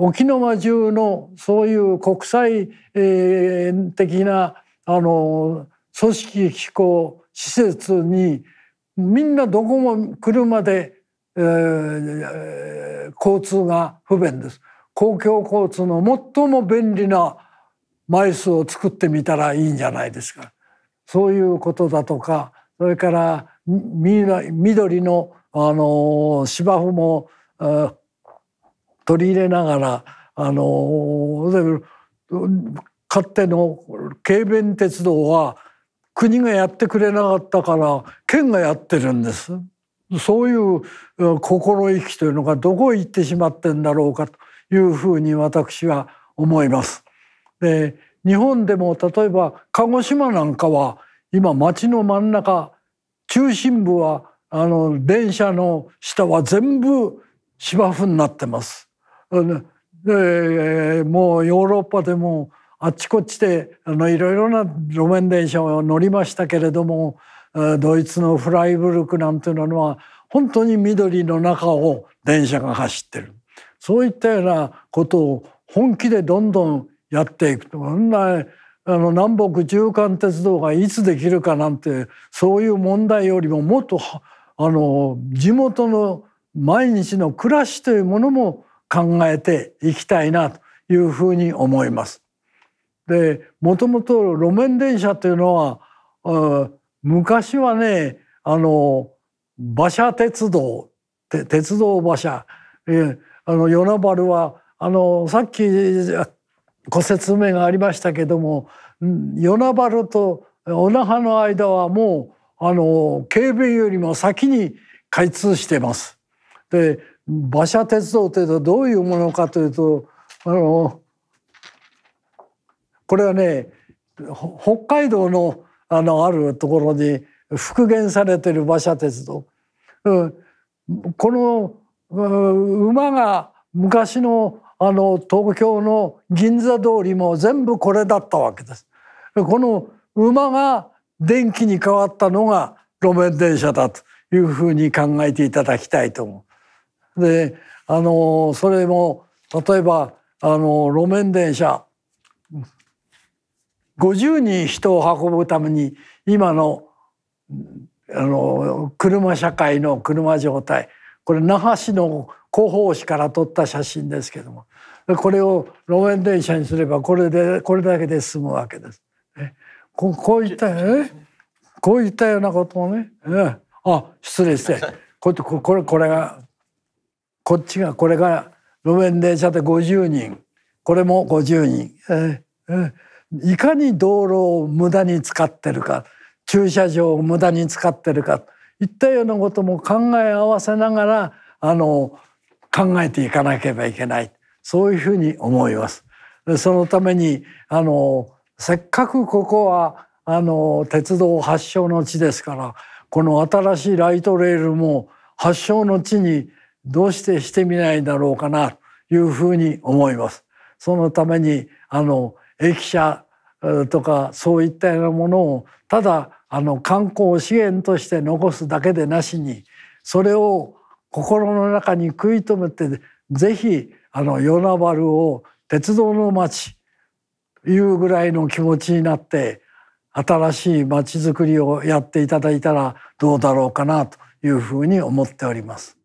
沖縄中のそういう国際、的なあの組織機構施設にみんなどこも車で、えー、交通が不便です。公共交通の最も便利な枚数を作ってみたらいいんじゃないですか。そういうことだとかそれから緑のあの芝生も取り入れながらあの勝手の軽便鉄道は国がやってくれなかったから県がやってるんです。そういう心意気というのがどこへ行ってしまってんだろうかというふうに私は思います。で日本でも例えば鹿児島なんかは今町の真ん中中心部はあの電車の下は全部芝生になってます。えもうヨーロッパでもあっちこっちであのいろいろな路面電車を乗りましたけれどもドイツのフライブルクなんていうのは本当に緑の中を電車が走ってるそういったようなことを本気でどんどんやっていくとそんなあの南北縦貫鉄道がいつできるかなんてそういう問題よりももっとあの地元の毎日の暮らしというものも考えていきたいなというふうに思います。でもともと路面電車というのは昔はねあの馬車鉄道鉄道馬車、えあの与那原はあのさっきご説明がありましたけども与那原と小那覇の間はもうあの警備よりも先に開通してます。で馬車鉄道というとどういうものかというとあのこれはね北海道のあのあるところに復元されている馬車鉄道、うん、この、うん、馬が昔のあの東京の銀座通りも全部これだったわけです。この馬が電気に変わったのが路面電車だというふうに考えていただきたいと思う。であのそれも例えばあの路面電車50人人を運ぶために今のあの車社会の車状態これ那覇市の広報誌から撮った写真ですけどもこれを路面電車にすればこれでこれだけで済むわけです。ここういったこういったようなことをね、うん、あ失礼してこれこれこれがこっちがこれが路面電車で50人これも50人、えーえー、いかに道路を無駄に使ってるか駐車場を無駄に使ってるかいったようなことも考え合わせながらあの考えていかなければいけないそういうふうに思います。そのためにあのせっかくここはあの鉄道発祥の地ですからこの新しいライトレールも発祥の地にどうしてしてみないだろうかなというふうに思います。そのためにあの駅舎とかそういったようなものをただあの観光資源として残すだけでなしにそれを心の中に食い止めてぜひあの与那原を鉄道の街いうぐらいの気持ちになって新しい街づくりをやっていただいたらどうだろうかなというふうに思っております。